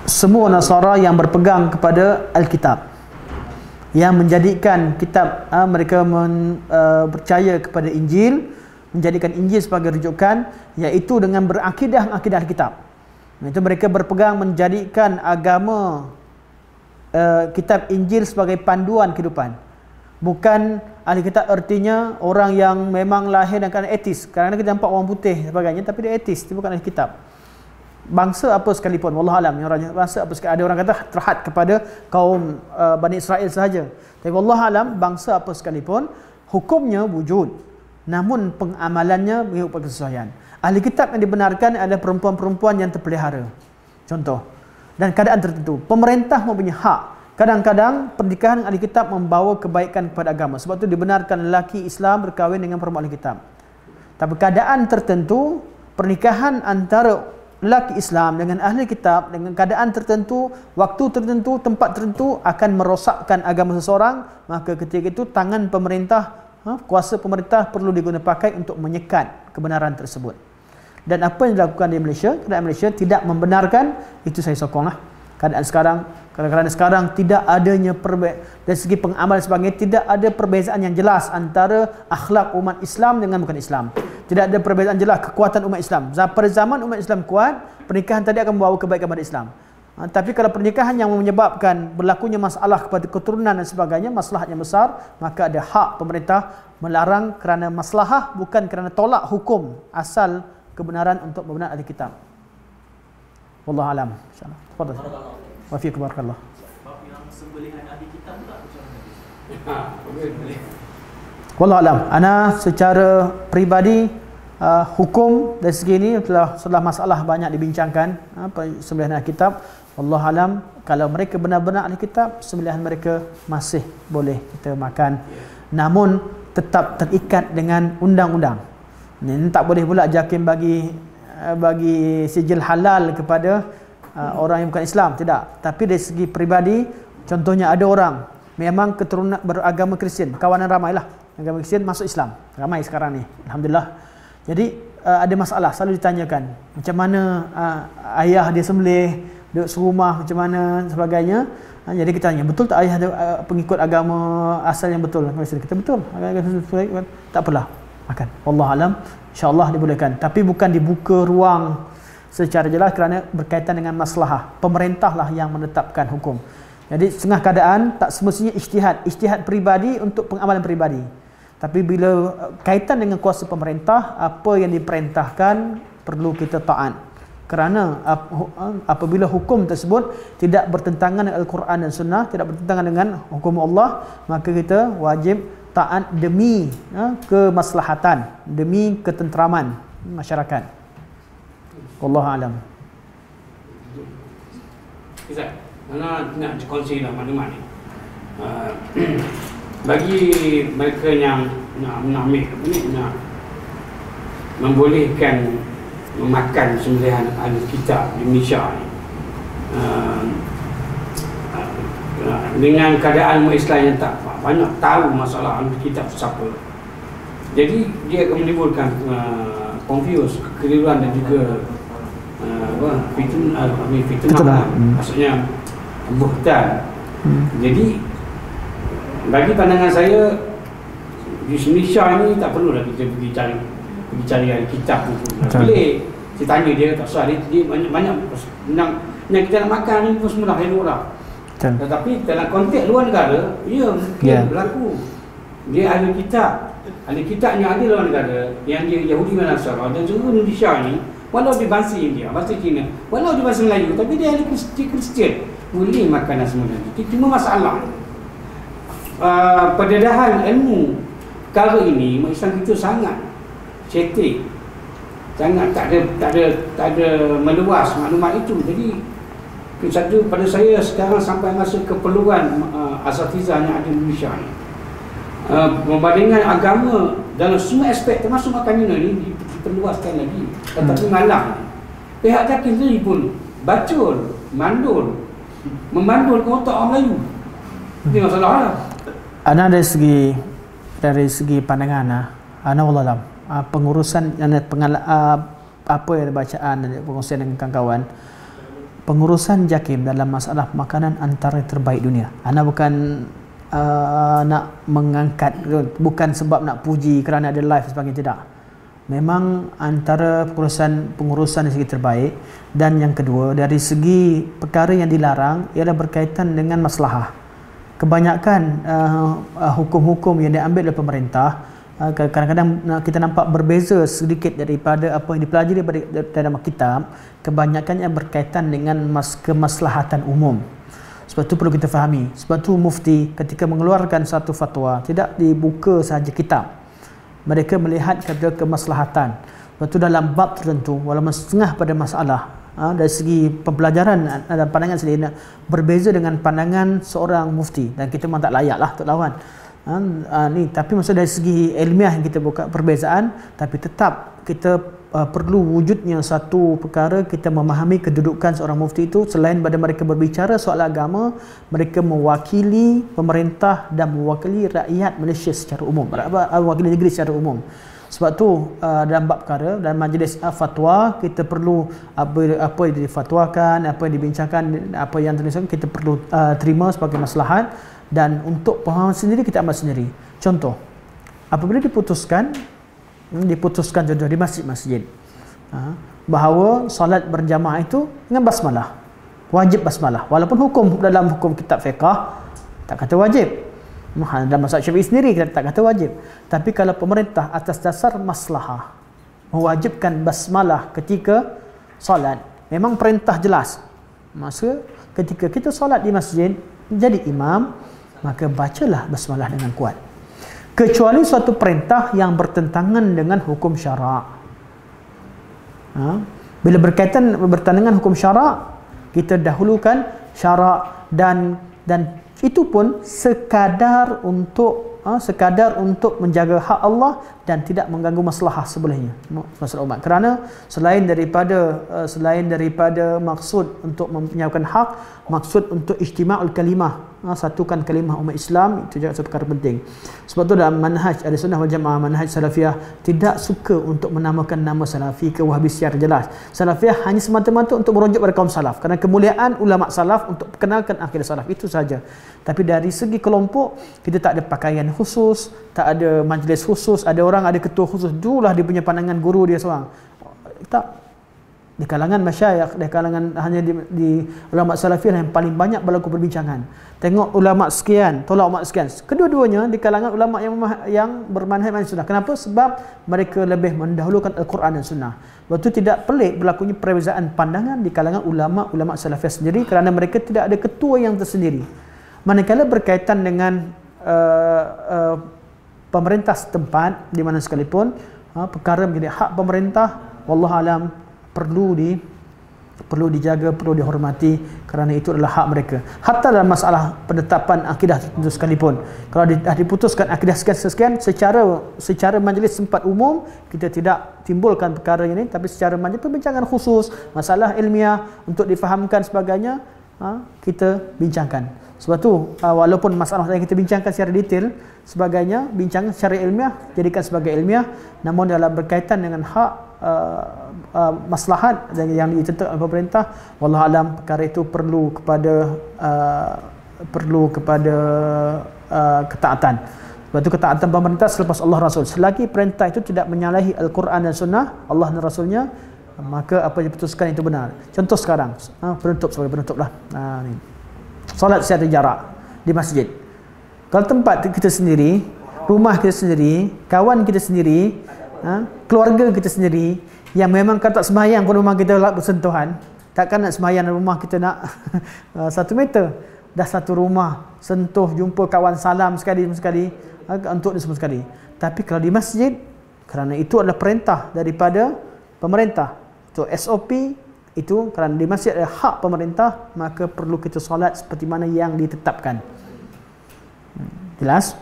semua Nasara yang berpegang kepada Alkitab yang menjadikan kitab uh, mereka men, uh, percaya kepada Injil menjadikan Injil sebagai rujukan iaitu dengan berakidah akidah Alkitab. Itu mereka berpegang menjadikan agama Uh, kitab Injil sebagai panduan kehidupan bukan ahli kitab artinya orang yang memang lahir dan kan etis kerana kita nampak orang putih sebagainya tapi dia etis dia bukan ahli kitab bangsa apa sekalipun wallahualam yang orang bangsa apa sekalipun ada orang kata terhad kepada kaum uh, Bani Israel sahaja tapi wallahualam bangsa apa sekalipun hukumnya wujud namun pengamalannya mengikut kesesuaian ahli kitab yang dibenarkan adalah perempuan-perempuan yang terpelihara contoh dan keadaan tertentu pemerintah mempunyai hak Kadang-kadang pernikahan ahli kitab membawa kebaikan kepada agama. Sebab itu dibenarkan lelaki Islam berkahwin dengan perempuan ahli kitab. Tapi keadaan tertentu, pernikahan antara lelaki Islam dengan ahli kitab dengan keadaan tertentu, waktu tertentu, tempat tertentu akan merosakkan agama seseorang. Maka ketika itu tangan pemerintah, ha, kuasa pemerintah perlu digunakan untuk menyekat kebenaran tersebut. Dan apa yang dilakukan di Malaysia, kerajaan Malaysia tidak membenarkan, itu saya sokonglah keadaan sekarang kerana sekarang tidak adanya perbe dari segi pengamalan sebagainya tidak ada perbezaan yang jelas antara akhlak umat Islam dengan bukan Islam tidak ada perbezaan jelas kekuatan umat Islam pada zaman umat Islam kuat pernikahan tadi akan membawa kebaikan kepada Islam ha, tapi kalau pernikahan yang menyebabkan berlakunya masalah kepada keturunan dan sebagainya masalah yang besar maka ada hak pemerintah melarang kerana masalah, bukan kerana tolak hukum asal kebenaran untuk membenarkan alkitab wallahu alam insyaallah Tafadhal. Wa fiik barakallah. Ha, Wallah alam. Ana secara peribadi Uh, hukum dari segi ini telah setelah masalah banyak dibincangkan uh, apa uh, sembelihan kitab Allah alam kalau mereka benar-benar ahli kitab sembelihan mereka masih boleh kita makan namun tetap terikat dengan undang-undang ini, ini tak boleh pula jakim bagi uh, bagi sijil halal kepada uh, orang yang bukan Islam tidak tapi dari segi peribadi contohnya ada orang memang keturunan beragama Kristian kawanan ramai lah agama Kristian masuk Islam ramai sekarang ni alhamdulillah jadi uh, ada masalah selalu ditanyakan macam mana uh, ayah dia sembelih duduk serumah macam mana sebagainya uh, jadi kita tanya betul tak ayah dia uh, pengikut agama asal yang betul kita betul tak apalah makan Allah alam insyaallah dibolehkan tapi bukan dibuka ruang secara jelas kerana berkaitan dengan maslahah. Pemerintahlah yang menetapkan hukum. Jadi setengah keadaan tak semestinya ijtihad, ijtihad peribadi untuk pengamalan peribadi. Tapi bila eh, kaitan dengan kuasa pemerintah, apa yang diperintahkan perlu kita taat. Kerana eh, apabila hukum tersebut tidak bertentangan dengan Al-Quran dan Sunnah, tidak bertentangan dengan hukum Allah, maka kita wajib taat demi eh, kemaslahatan, demi ketenteraman masyarakat. Wallahu alam. Izat, mana nak dikongsi lah maklumat ni. Uh, bagi mereka yang nak menamik ni, nak membolehkan memakan sembelihan ahli kita di Malaysia ni. Uh, dengan keadaan umat Islam yang tak banyak tahu masalah ahli kita siapa. Jadi dia akan menimbulkan uh, confuse, kekeliruan dan juga apa fitnah kami fitnah lah. maksudnya buhtan hmm. jadi bagi pandangan saya di Indonesia ni tak perlulah kita pergi cari pergi cari kitab tu hmm. boleh saya tanya dia tak soal dia, dia banyak banyak yang kita nak makan ni pun semula hari orang Betul. tetapi dalam konteks luar negara ya mungkin yeah. berlaku dia ada kitab ada kitab yang ada luar negara yang dia Yahudi dan Nasara dan juga Indonesia ni Walau dia bahasa India, bahasa Cina Walau dia bahasa Melayu, tapi dia ahli Kristian Boleh makan nasi mulia ni Cuma masalah uh, ah, Perdedahan ilmu Kala ini, Islam kita sangat Cetik Sangat tak ada, tak ada, tak ada Meluas maklumat itu Jadi satu pada saya sekarang sampai masa keperluan uh, ah, asatizah yang ada di Malaysia ni. Uh, membandingkan agama dalam semua aspek termasuk makan minum ni diperluaskan lagi tetapi hmm. malam pihak kaki sendiri pun bacul mandul memandul ke otak orang Melayu ini hmm. masalah lah Ana dari segi dari segi pandangan ah, Ana Ana Allah ah, pengurusan Ana pengala, ah, apa yang bacaan dan pengurusan dengan kawan-kawan pengurusan JAKIM dalam masalah makanan antara terbaik dunia. Ana bukan uh, nak mengangkat bukan sebab nak puji kerana ada live sebagai tidak memang antara pengurusan pengurusan dari segi terbaik dan yang kedua dari segi perkara yang dilarang ialah berkaitan dengan masalah kebanyakan uh, uh, hukum-hukum yang diambil oleh pemerintah uh, kadang-kadang kita nampak berbeza sedikit daripada apa yang dipelajari daripada dalam kitab kebanyakannya berkaitan dengan mas kemaslahatan umum sebab itu perlu kita fahami. Sebab itu mufti ketika mengeluarkan satu fatwa tidak dibuka sahaja kitab. Mereka melihat kepada kemaslahatan. Sebab itu dalam bab tertentu walaupun setengah pada masalah ha, dari segi pembelajaran dan pandangan sendiri berbeza dengan pandangan seorang mufti dan kita memang tak layak lah untuk lawan. Ha, ha, ni tapi maksud dari segi ilmiah yang kita buka perbezaan tapi tetap kita uh, perlu wujudnya satu perkara kita memahami kedudukan seorang mufti itu selain pada mereka berbicara soal agama mereka mewakili pemerintah dan mewakili rakyat Malaysia secara umum ya. uh, mewakili negeri secara umum sebab tu uh, dalam bab perkara dan majlis uh, fatwa kita perlu apa uh, apa yang difatwakan apa yang dibincangkan apa yang tuliskan kita perlu uh, terima sebagai maslahat dan untuk pemahaman sendiri kita amal sendiri contoh apabila diputuskan diputuskan jodoh di masjid-masjid ha? bahawa salat berjamaah itu dengan basmalah wajib basmalah walaupun hukum dalam hukum kitab fiqah tak kata wajib ha, dalam masalah syafi'i sendiri kita tak kata wajib tapi kalau pemerintah atas dasar maslahah mewajibkan basmalah ketika salat memang perintah jelas maka ketika kita salat di masjid jadi imam maka bacalah basmalah dengan kuat kecuali suatu perintah yang bertentangan dengan hukum syarak. Ha? Bila berkaitan bertentangan hukum syarak, kita dahulukan syarak dan dan itu pun sekadar untuk ha, sekadar untuk menjaga hak Allah dan tidak mengganggu masalah sebelahnya Masalah umat kerana selain daripada eh, selain daripada maksud untuk menyiapkan hak maksud untuk ijtima'ul kalimah Ha, satukan kalimah umat Islam itu juga satu perkara penting. Sebab tu dalam manhaj ada sunnah wal jamaah manhaj salafiyah tidak suka untuk menamakan nama salafi ke wahabi secara jelas. Salafiyah hanya semata-mata untuk merujuk pada kaum salaf kerana kemuliaan ulama salaf untuk perkenalkan akidah salaf itu saja. Tapi dari segi kelompok kita tak ada pakaian khusus, tak ada majlis khusus, ada orang ada ketua khusus, dulah dia punya pandangan guru dia seorang. Tak di kalangan masyayikh di kalangan hanya di, di ulama salafiyah lah yang paling banyak berlaku perbincangan tengok ulama sekian tolak ulama sekian kedua-duanya di kalangan ulama yang yang bermanhaj manhaj sunnah kenapa sebab mereka lebih mendahulukan al-Quran dan sunnah waktu tidak pelik berlakunya perbezaan pandangan di kalangan ulama ulama salafiyah sendiri kerana mereka tidak ada ketua yang tersendiri manakala berkaitan dengan uh, uh, pemerintah setempat di mana sekalipun uh, perkara menjadi hak pemerintah wallahu alam perlu di perlu dijaga, perlu dihormati kerana itu adalah hak mereka. Hatta dalam masalah penetapan akidah tertentu sekalipun. Kalau dah diputuskan akidah sekian-sekian, secara secara majlis sempat umum, kita tidak timbulkan perkara ini. Tapi secara majlis perbincangan khusus, masalah ilmiah untuk difahamkan sebagainya, ha, kita bincangkan. Sebab tu ha, walaupun masalah yang kita bincangkan secara detail, sebagainya, bincang secara ilmiah, jadikan sebagai ilmiah, namun dalam berkaitan dengan hak ha, Uh, maslahat yang, yang dicetak oleh pemerintah wallah alam perkara itu perlu kepada uh, perlu kepada uh, ketaatan sebab itu ketaatan pemerintah selepas Allah Rasul selagi perintah itu tidak menyalahi Al-Quran dan Sunnah Allah dan Rasulnya maka apa yang diputuskan itu benar contoh sekarang ha, penutup sebagai penutup lah ha, ni. solat secara jarak di masjid kalau tempat kita sendiri rumah kita sendiri kawan kita sendiri ha, keluarga kita sendiri yang memang kata semayang sembahyang kalau memang kita lap bersentuhan takkan nak sembahyang rumah kita nak uh, satu meter dah satu rumah sentuh jumpa kawan salam sekali demi sekali untuk dia semua sekali tapi kalau di masjid kerana itu adalah perintah daripada pemerintah itu SOP itu kerana di masjid adalah hak pemerintah maka perlu kita solat seperti mana yang ditetapkan hmm, jelas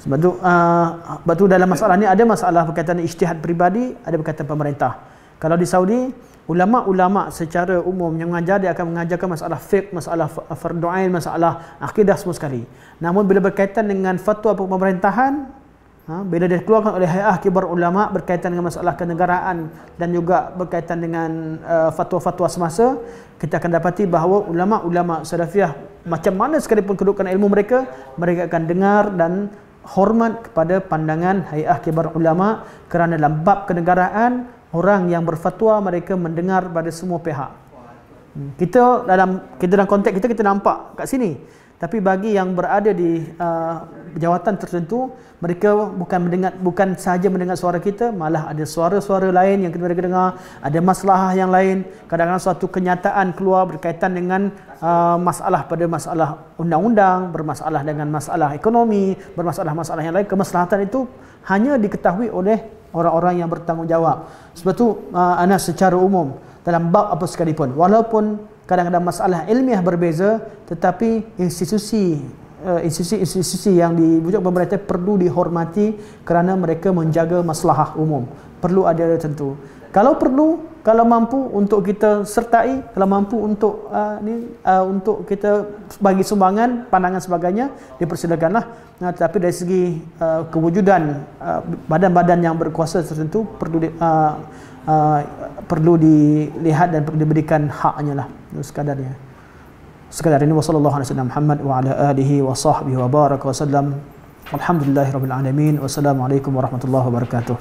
sebab tu, uh, sebab dalam masalah ni ada masalah berkaitan ijtihad peribadi, ada berkaitan pemerintah. Kalau di Saudi, ulama-ulama secara umum yang mengajar dia akan mengajarkan masalah fiqh, masalah fardhu ain, masalah akidah semua sekali. Namun bila berkaitan dengan fatwa pemerintahan, ha, bila dia keluarkan oleh hay'ah kibar ulama berkaitan dengan masalah kenegaraan dan juga berkaitan dengan uh, fatwa-fatwa semasa, kita akan dapati bahawa ulama-ulama salafiyah macam mana sekalipun kedudukan ilmu mereka, mereka akan dengar dan hormat kepada pandangan hai'ah kibar ulama kerana dalam bab kenegaraan orang yang berfatwa mereka mendengar pada semua pihak. Hmm, kita dalam kita dalam konteks kita kita nampak kat sini tapi bagi yang berada di uh, jawatan tertentu, mereka bukan mendengar bukan sahaja mendengar suara kita, malah ada suara-suara lain yang mereka dengar, ada masalah yang lain, kadang-kadang suatu kenyataan keluar berkaitan dengan uh, masalah pada masalah undang-undang, bermasalah dengan masalah ekonomi, bermasalah-masalah yang lain, kemaslahatan itu hanya diketahui oleh orang-orang yang bertanggungjawab. Sebab tu, uh, Anas secara umum dalam bab apa sekalipun, walaupun kadang-kadang masalah ilmiah berbeza tetapi institusi institusi-institusi eh, yang dibujuk pemerintah perlu dihormati kerana mereka menjaga maslahah umum perlu ada ada tentu kalau perlu kalau mampu untuk kita sertai kalau mampu untuk uh, ni uh, untuk kita bagi sumbangan pandangan sebagainya dipersilakanlah nah tetapi dari segi uh, kewujudan uh, badan-badan yang berkuasa tertentu perlu di, uh, Uh, perlu dilihat dan perlu diberikan haknya lah sekadarnya sekadar ini wasallallahu alaihi wasallam Muhammad wa ala alihi wa sahbihi wa baraka wasallam alhamdulillahirabbil alamin wassalamu warahmatullahi wabarakatuh